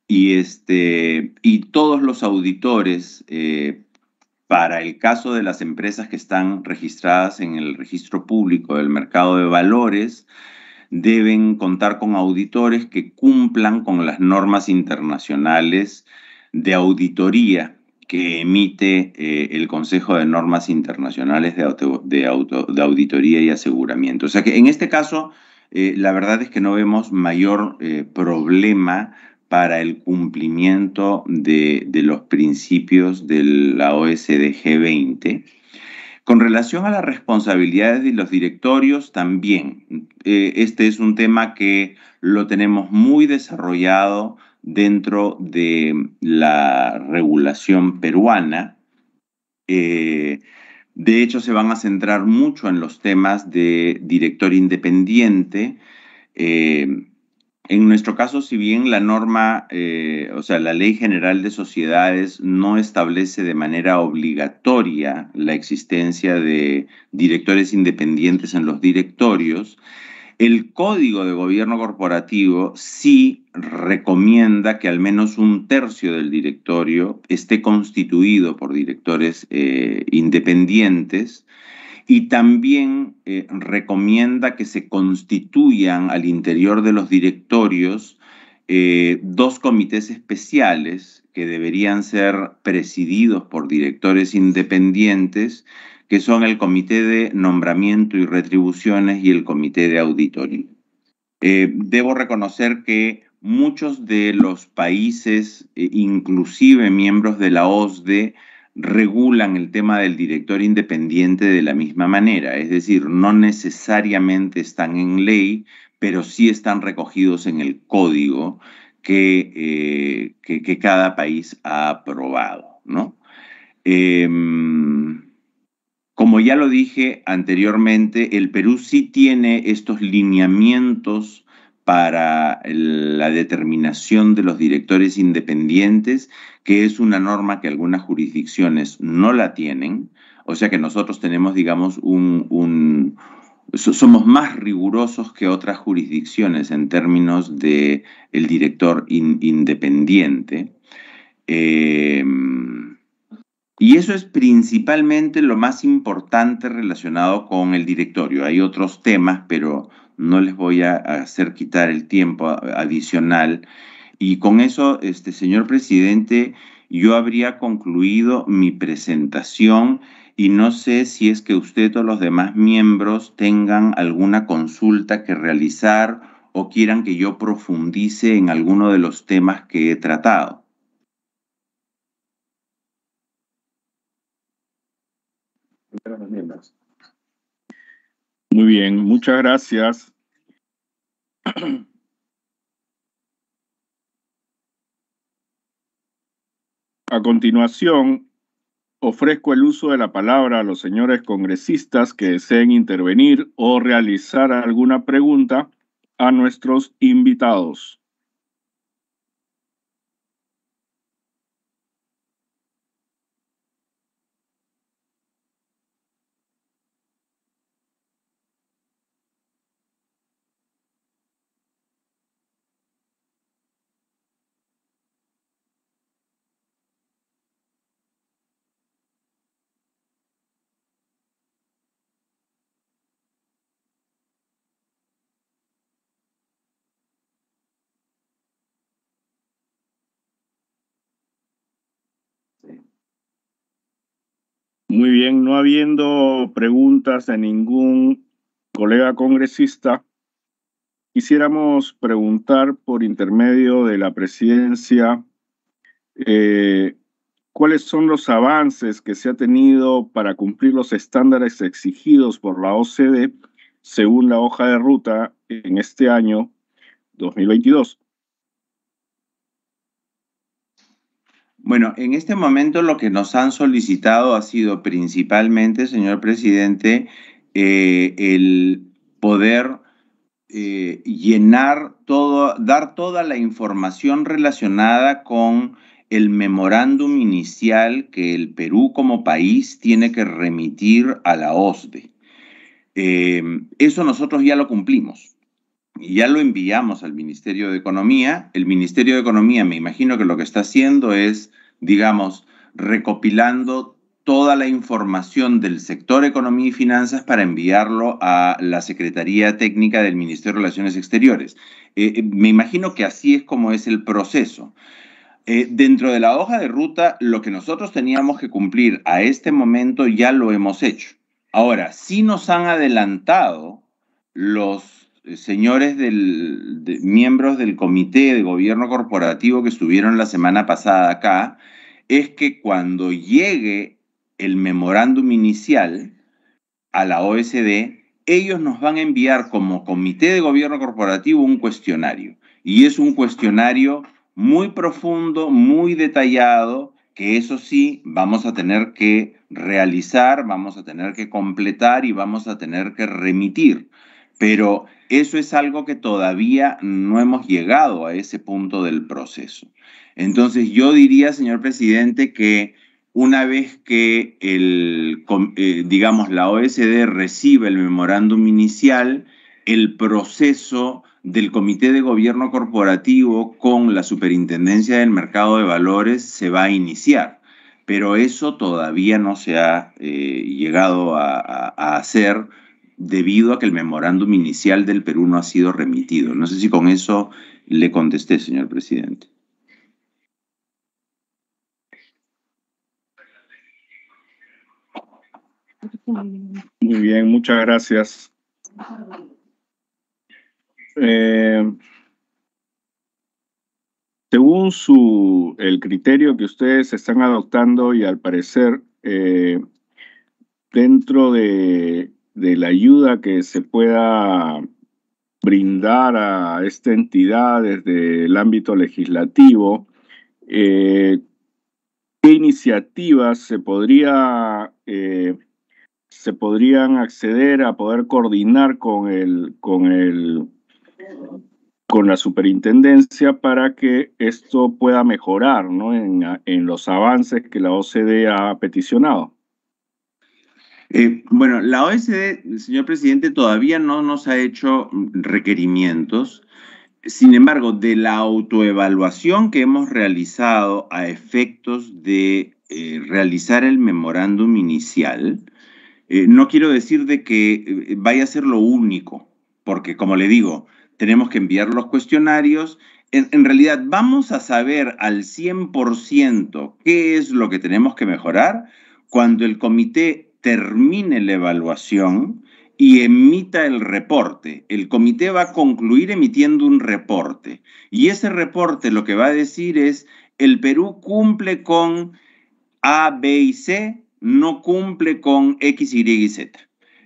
Este, y, todos los auditores eh, para el caso de las empresas que están registradas en el registro público del mercado de valores, deben contar con auditores que cumplan con las normas internacionales de auditoría que emite eh, el Consejo de Normas Internacionales de, Auditoría y Aseguramiento. O sea que en este caso, eh, la verdad es que no vemos mayor eh, problema para el cumplimiento de, los principios de la OSDG 20. Con relación a las responsabilidades de los directorios, también eh, este es un tema que lo tenemos muy desarrollado dentro de la regulación peruana. Eh, de hecho, se van a centrar mucho en los temas de director independiente. Eh, en nuestro caso, si bien la norma, eh, o sea, la Ley General de Sociedades no establece de manera obligatoria la existencia de directores independientes en los directorios, el Código de Gobierno Corporativo sí recomienda que al menos un tercio del directorio esté constituido por directores eh, independientes y también eh, recomienda que se constituyan al interior de los directorios eh, dos comités especiales que deberían ser presididos por directores independientes, que son el Comité de Nombramiento y Retribuciones y el Comité de Auditoría. Eh, debo reconocer que muchos de los países, inclusive miembros de la OSDE, regulan el tema del director independiente de la misma manera, es decir, no necesariamente están en ley, pero sí están recogidos en el código que, eh, cada país ha aprobado, em, como ya lo dije anteriormente, el Perú sí tiene estos lineamientos para la determinación de los directores independientes que es una norma que algunas jurisdicciones no la tienen, o sea que nosotros tenemos, digamos, un, somos más rigurosos que otras jurisdicciones en términos de el director independiente. Em, y eso es principalmente lo más importante relacionado con el directorio. Hay otros temas, pero no les voy a hacer quitar el tiempo adicional. Y con eso, este, señor presidente, yo habría concluido mi presentación y no sé si es que usted o los demás miembros tengan alguna consulta que realizar o quieran que yo profundice en alguno de los temas que he tratado. Muy bien, muchas gracias. A continuación, ofrezco el uso de la palabra a los señores congresistas que deseen intervenir o realizar alguna pregunta a nuestros invitados. Muy bien, no habiendo preguntas de ningún colega congresista, quisiéramos preguntar por intermedio de la presidencia eh, cuáles son los avances que se ha tenido para cumplir los estándares exigidos por la OCDE según la hoja de ruta en este año 2022. Bueno, en este momento lo que nos han solicitado ha sido principalmente, señor presidente, eh, el poder eh, llenar todo, dar toda la información relacionada con el memorándum inicial que el Perú como país tiene que remitir a la OSDE. Eh, eso nosotros ya lo cumplimos ya lo enviamos al Ministerio de Economía. El Ministerio de Economía me imagino que lo que está haciendo es, digamos, recopilando toda la información del sector economía y finanzas para enviarlo a la Secretaría Técnica del Ministerio de Relaciones Exteriores. Eh, eh, me imagino que así es como es el proceso. Eh, dentro de la hoja de ruta, lo que nosotros teníamos que cumplir a este momento ya lo hemos hecho. Ahora, si nos han adelantado los señores del, miembros del comité de gobierno corporativo que estuvieron la semana pasada acá es que cuando llegue el memorándum inicial a la OSD, ellos nos van a enviar como comité de gobierno corporativo un cuestionario. Y es un cuestionario muy profundo, muy detallado, que eso sí vamos a tener que realizar, vamos a tener que completar y vamos a tener que remitir. Pero eso es algo que todavía no hemos llegado a ese punto del proceso. Entonces yo diría, señor presidente, que una vez que el, eh, digamos, la OSD reciba el memorándum inicial, el proceso del Comité de Gobierno Corporativo con la Superintendencia del Mercado de Valores se va a iniciar. Pero eso todavía no se ha eh, llegado a hacer debido a que el memorándum inicial del Perú no ha sido remitido. No sé si con eso le contesté, señor presidente. Muy bien, muchas gracias. Eh, según su, el criterio que ustedes están adoptando y al parecer eh, dentro de de la ayuda que se pueda brindar a esta entidad desde el ámbito legislativo, eh, qué iniciativas se, podría, eh, se podrían acceder a poder coordinar con, el, con, el, con la superintendencia para que esto pueda mejorar ¿no? en, en los avances que la OCDE ha peticionado. Eh, bueno, la OSD, señor presidente, todavía no nos ha hecho requerimientos. Sin embargo, de la autoevaluación que hemos realizado a efectos de eh, realizar el memorándum inicial, eh, no quiero decir de que vaya a ser lo único, porque como le digo, tenemos que enviar los cuestionarios. En, en realidad, vamos a saber al 100% qué es lo que tenemos que mejorar cuando el comité termine la evaluación y emita el reporte. El comité va a concluir emitiendo un reporte y ese reporte lo que va a decir es el Perú cumple con A, B y C, no cumple con X, Y y Z.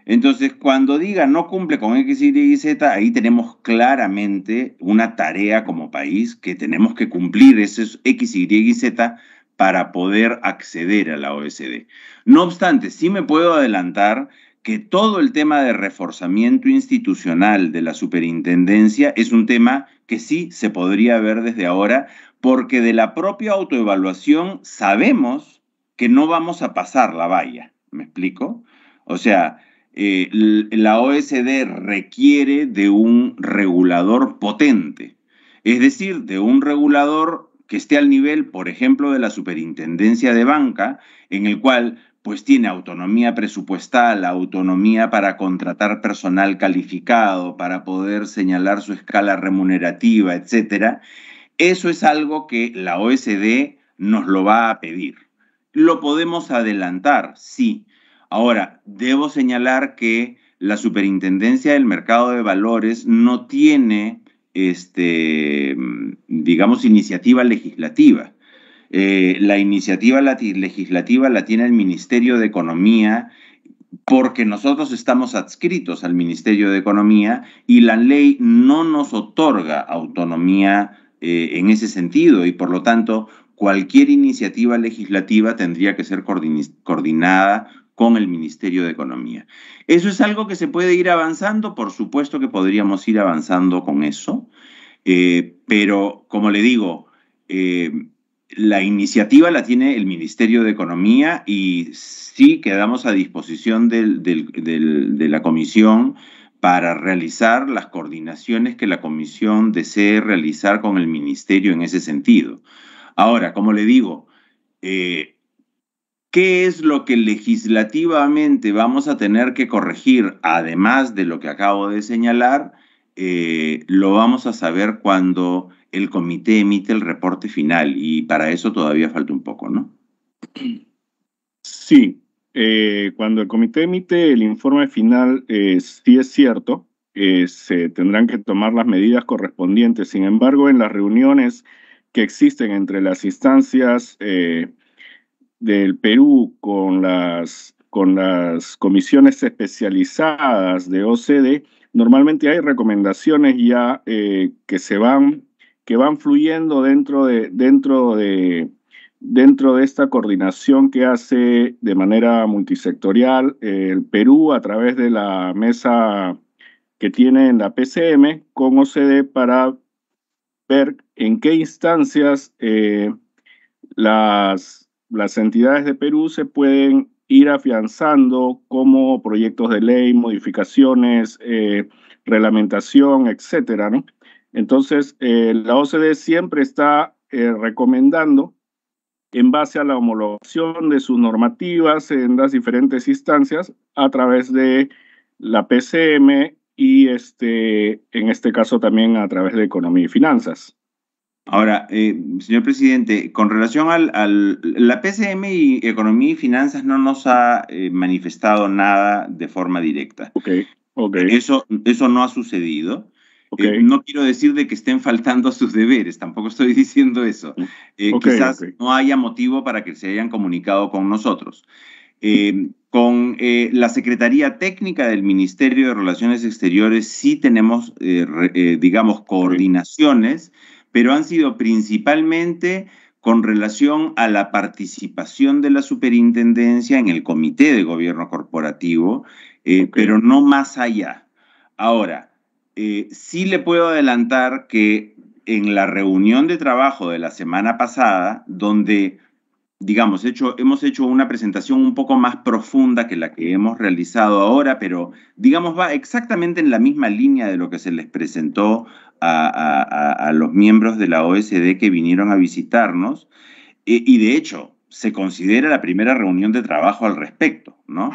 Entonces, cuando diga no cumple con X, Y y Z, ahí tenemos claramente una tarea como país que tenemos que cumplir esos X, Y y Z para poder acceder a la OSD. No obstante, sí me puedo adelantar que todo el tema de reforzamiento institucional de la superintendencia es un tema que sí se podría ver desde ahora, porque de la propia autoevaluación sabemos que no vamos a pasar la valla. ¿Me explico? O sea, eh, la OSD requiere de un regulador potente, es decir, de un regulador que esté al nivel, por ejemplo, de la superintendencia de banca, en el cual pues tiene autonomía presupuestal, autonomía para contratar personal calificado, para poder señalar su escala remunerativa, etcétera. Eso es algo que la OSD e nos lo va a pedir. Lo podemos adelantar, sí. Ahora, debo señalar que la Superintendencia del Mercado de Valores no tiene este, mm, digamos, iniciativa legislativa. Eh, la iniciativa legislativa la tiene el Ministerio de Economía porque nosotros estamos adscritos al Ministerio de Economía y la ley no nos otorga autonomía eh, en ese sentido y por lo tanto cualquier iniciativa legislativa tendría que ser coordinada con el Ministerio de Economía. ¿Eso es algo que se puede ir avanzando? Por supuesto que podríamos ir avanzando con eso, eh, pero como le digo, eh, la iniciativa la tiene el Ministerio de Economía y sí quedamos a disposición de la Comisión para realizar las coordinaciones que la Comisión desee realizar con el Ministerio en ese sentido. Ahora, como le digo, eh, ¿Qué es lo que legislativamente vamos a tener que corregir, además de lo que acabo de señalar? Eh, lo vamos a saber cuando el comité emite el reporte final y para eso todavía falta un poco, ¿no? Sí, eh, cuando el comité emite el informe final, eh, sí es cierto, se tendrán que tomar las medidas correspondientes. Sin embargo, en las reuniones que existen entre las instancias del Perú con las, con las comisiones especializadas de OCDE, normalmente hay recomendaciones ya eh, que se van, que van fluyendo dentro de, dentro de, dentro de esta coordinación que hace de manera multisectorial eh, el Perú a través de la mesa que tiene en la PCM con OCDE para ver en qué instancias eh, las, las entidades de Perú se pueden ir afianzando como proyectos de ley, modificaciones, eh, reglamentación, etcétera. ¿no? Entonces, eh, la OCDE siempre está eh, recomendando, en base a la homologación de sus normativas en las diferentes instancias, a través de la PCM y, este, en este caso, también a través de Economía y Finanzas. Ahora, eh, señor presidente, con relación al, La PCM y Economía y Finanzas no nos ha eh, manifestado nada de forma directa. Ok, ok. Eso, eso no ha sucedido. Eh, no quiero decir de que estén faltando a sus deberes, tampoco estoy diciendo eso. quizás no haya motivo para que se hayan comunicado con nosotros. con la Secretaría Técnica del Ministerio de Relaciones Exteriores sí tenemos, digamos, coordinaciones pero han sido principalmente con relación a la participación de la superintendencia en el comité de gobierno corporativo, eh, pero no más allá. Ahora, eh, sí le puedo adelantar que en la reunión de trabajo de la semana pasada, donde digamos, hemos hecho una presentación un poco más profunda que la que hemos realizado ahora, pero digamos va exactamente en la misma línea de lo que se les presentó a, los miembros de la OSD que vinieron a visitarnos. y de hecho, se considera la primera reunión de trabajo al respecto, ¿no?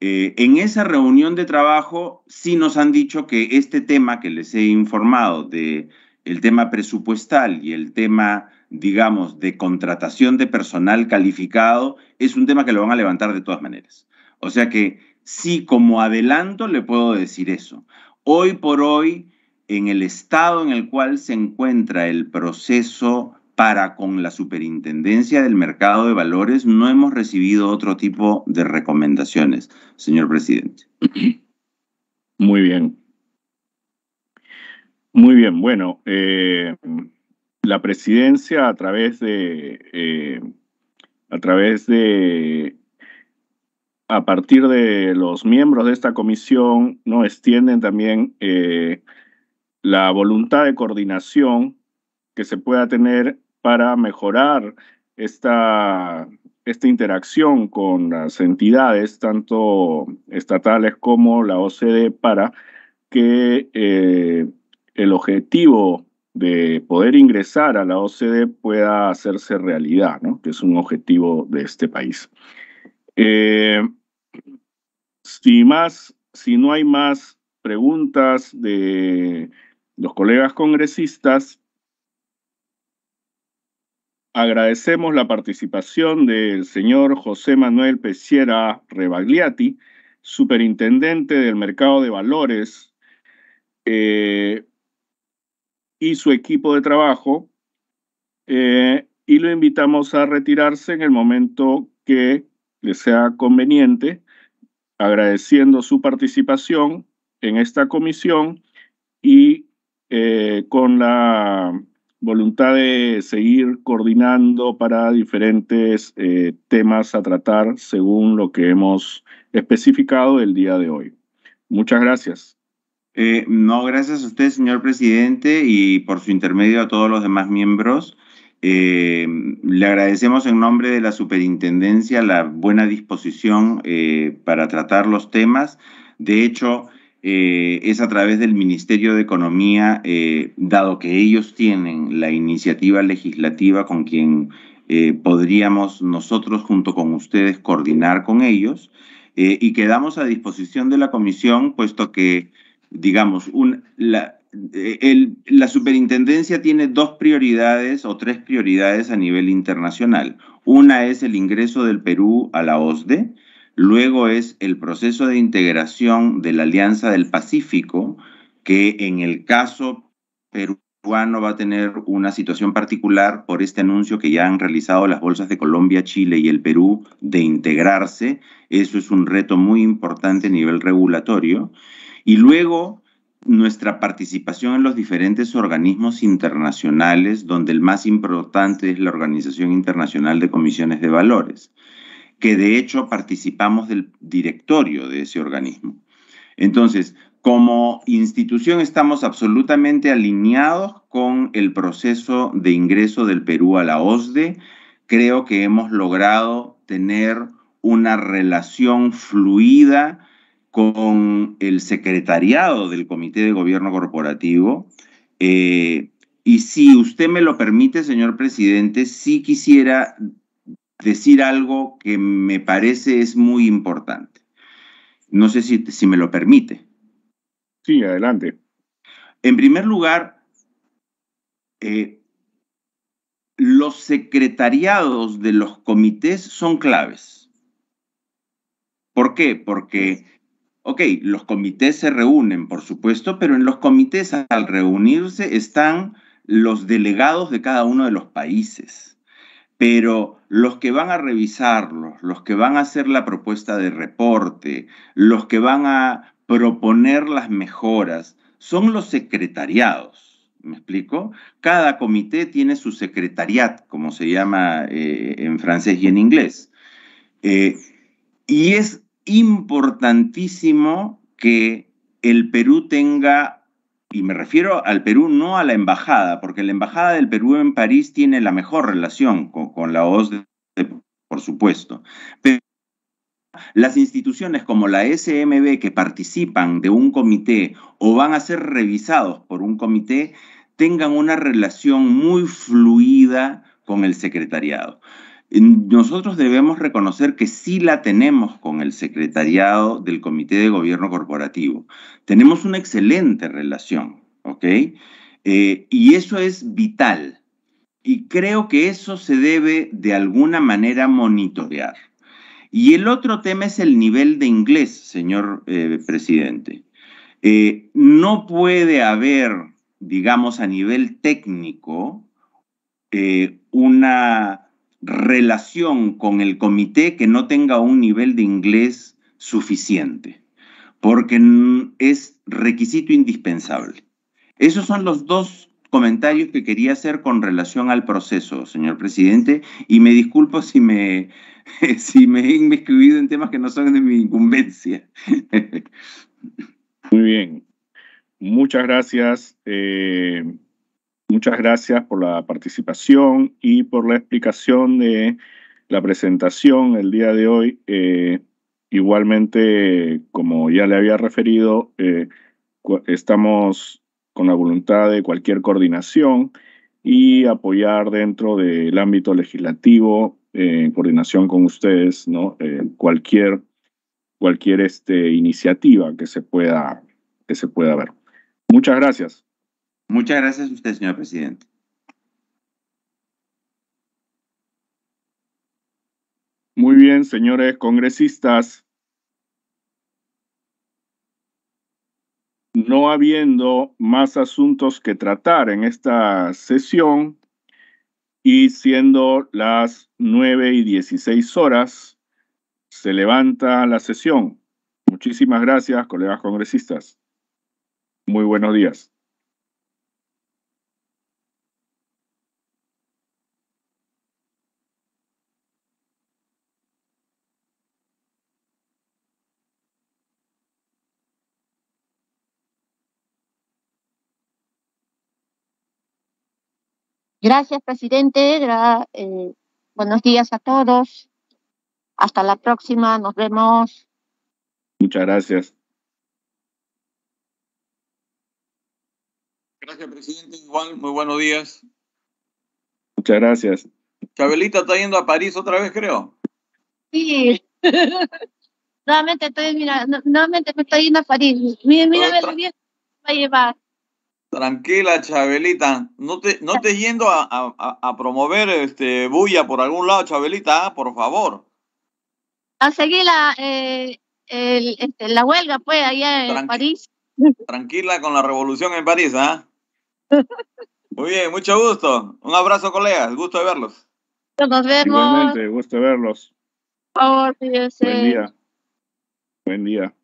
Eh, en esa reunión de trabajo sí nos han dicho que este tema que les he informado de el tema presupuestal y el tema digamos, de contratación de personal calificado, es un tema que lo van a levantar de todas maneras. O sea que sí, como adelanto le puedo decir eso. Hoy por hoy, en el estado en el cual se encuentra el proceso para con la superintendencia del mercado de valores, no hemos recibido otro tipo de recomendaciones, señor presidente. Muy bien. Muy bien, bueno, eh, la presidencia a través de, eh, a través de, a partir de los miembros de esta comisión, ¿no? extienden también eh, la voluntad de coordinación que se pueda tener para mejorar esta, esta interacción con las entidades, tanto estatales como la OCDE, para que eh, el objetivo de poder ingresar a la OCDE pueda hacerse realidad, que es un objetivo de este país. Eh, si, si no hay más preguntas de los colegas congresistas, agradecemos la participación del señor José Manuel Pesiera Rebagliati, superintendente del mercado de valores. Eh, y su equipo de trabajo eh, y lo invitamos a retirarse en el momento que le sea conveniente, agradeciendo su participación en esta comisión y eh, con la voluntad de seguir coordinando para diferentes eh, temas a tratar según lo que hemos especificado el día de hoy. Muchas gracias. Eh, no, gracias a usted, señor presidente, y por su intermedio a todos los demás miembros. Eh, le agradecemos en nombre de la superintendencia la buena disposición eh, para tratar los temas. De hecho, es a través del Ministerio de Economía, dado que ellos tienen la iniciativa legislativa con quien podríamos nosotros junto con ustedes coordinar con ellos. y quedamos a disposición de la comisión, puesto que digamos, la, eh, la superintendencia tiene dos prioridades o tres prioridades a nivel internacional. Una es el ingreso del Perú a la OSDE, luego es el proceso de integración de la Alianza del Pacífico, que en el caso peruano va a tener una situación particular por este anuncio que ya han realizado las bolsas de Colombia, Chile y el Perú de integrarse. Eso es un reto muy importante a nivel regulatorio. Y luego nuestra participación en los diferentes organismos internacionales, donde el más importante es la Organización Internacional de Comisiones de Valores, que de hecho participamos del directorio de ese organismo. Entonces, como institución estamos absolutamente alineados con el proceso de ingreso del Perú a la OSDE. Creo que hemos logrado tener una relación fluida con el secretariado del Comité de Gobierno Corporativo. Eh, y si usted me lo permite, señor presidente, sí quisiera decir algo que me parece es muy importante. No sé si, me lo permite. Sí, adelante. En primer lugar, eh, los secretariados de los comités son claves. ¿Por qué? Porque Ok, los comités se reúnen, por supuesto, pero en los comités al reunirse están los delegados de cada uno de los países. Pero los que van a revisarlos, los que van a hacer la propuesta de reporte, los que van a proponer las mejoras, son los secretariados. ¿Me explico? Cada comité tiene su secretariat, como se llama eh, en francés y en inglés. Eh, y es importantísimo que el Perú tenga, y me refiero al Perú, no a la embajada, porque la embajada del Perú en París tiene la mejor relación con, la OSDE, por supuesto. Pero las instituciones como la SMB que participan de un comité o van a ser revisados por un comité tengan una relación muy fluida con el secretariado. Nosotros debemos reconocer que sí la tenemos con el secretariado del Comité de Gobierno Corporativo. Tenemos una excelente relación, ¿ok? Eh, y eso es vital. Y creo que eso se debe de alguna manera monitorear. Y el otro tema es el nivel de inglés, señor eh, presidente. Eh, no puede haber, digamos, a nivel técnico, una relación con el comité que no tenga un nivel de inglés suficiente, porque es requisito indispensable. Esos son los dos comentarios que quería hacer con relación al proceso, señor presidente, y me disculpo si me, si me he inmiscuido en temas que no son de mi incumbencia. Muy bien. Muchas gracias. Eh, Muchas gracias por la participación y por la explicación de la presentación el día de hoy. Eh, igualmente, como ya le había referido, eh, estamos con la voluntad de cualquier coordinación y apoyar dentro del ámbito legislativo, eh, en coordinación con ustedes, ¿no? cualquier cualquier este, iniciativa que se, pueda, que se pueda ver. Muchas gracias. Muchas gracias a usted, señor presidente. Muy bien, señores congresistas. No habiendo más asuntos que tratar en esta sesión y siendo las nueve y 16 horas, se levanta la sesión. Muchísimas gracias, colegas congresistas. Muy buenos días. Gracias, presidente. Eh, buenos días a todos. Hasta la próxima. Nos vemos. Muchas gracias. Gracias, presidente. Igual, muy buenos días. Muchas gracias. Chabelita está yendo a París otra vez, creo. Sí. nuevamente estoy, mira, nuevamente me estoy yendo a París. Mírame, mira, me va a llevar. Tranquila, Chabelita. No te, no te yendo a, promover este bulla por algún lado, Chabelita, ah, por favor. A seguir la, eh, este, huelga, pues, allá en París. Tranquila con la revolución en París, ¿ah? Muy bien, mucho gusto. Un abrazo, colegas. Gusto de verlos. Nos vemos. gusto de verlos. Por favor, Buen día. Buen día.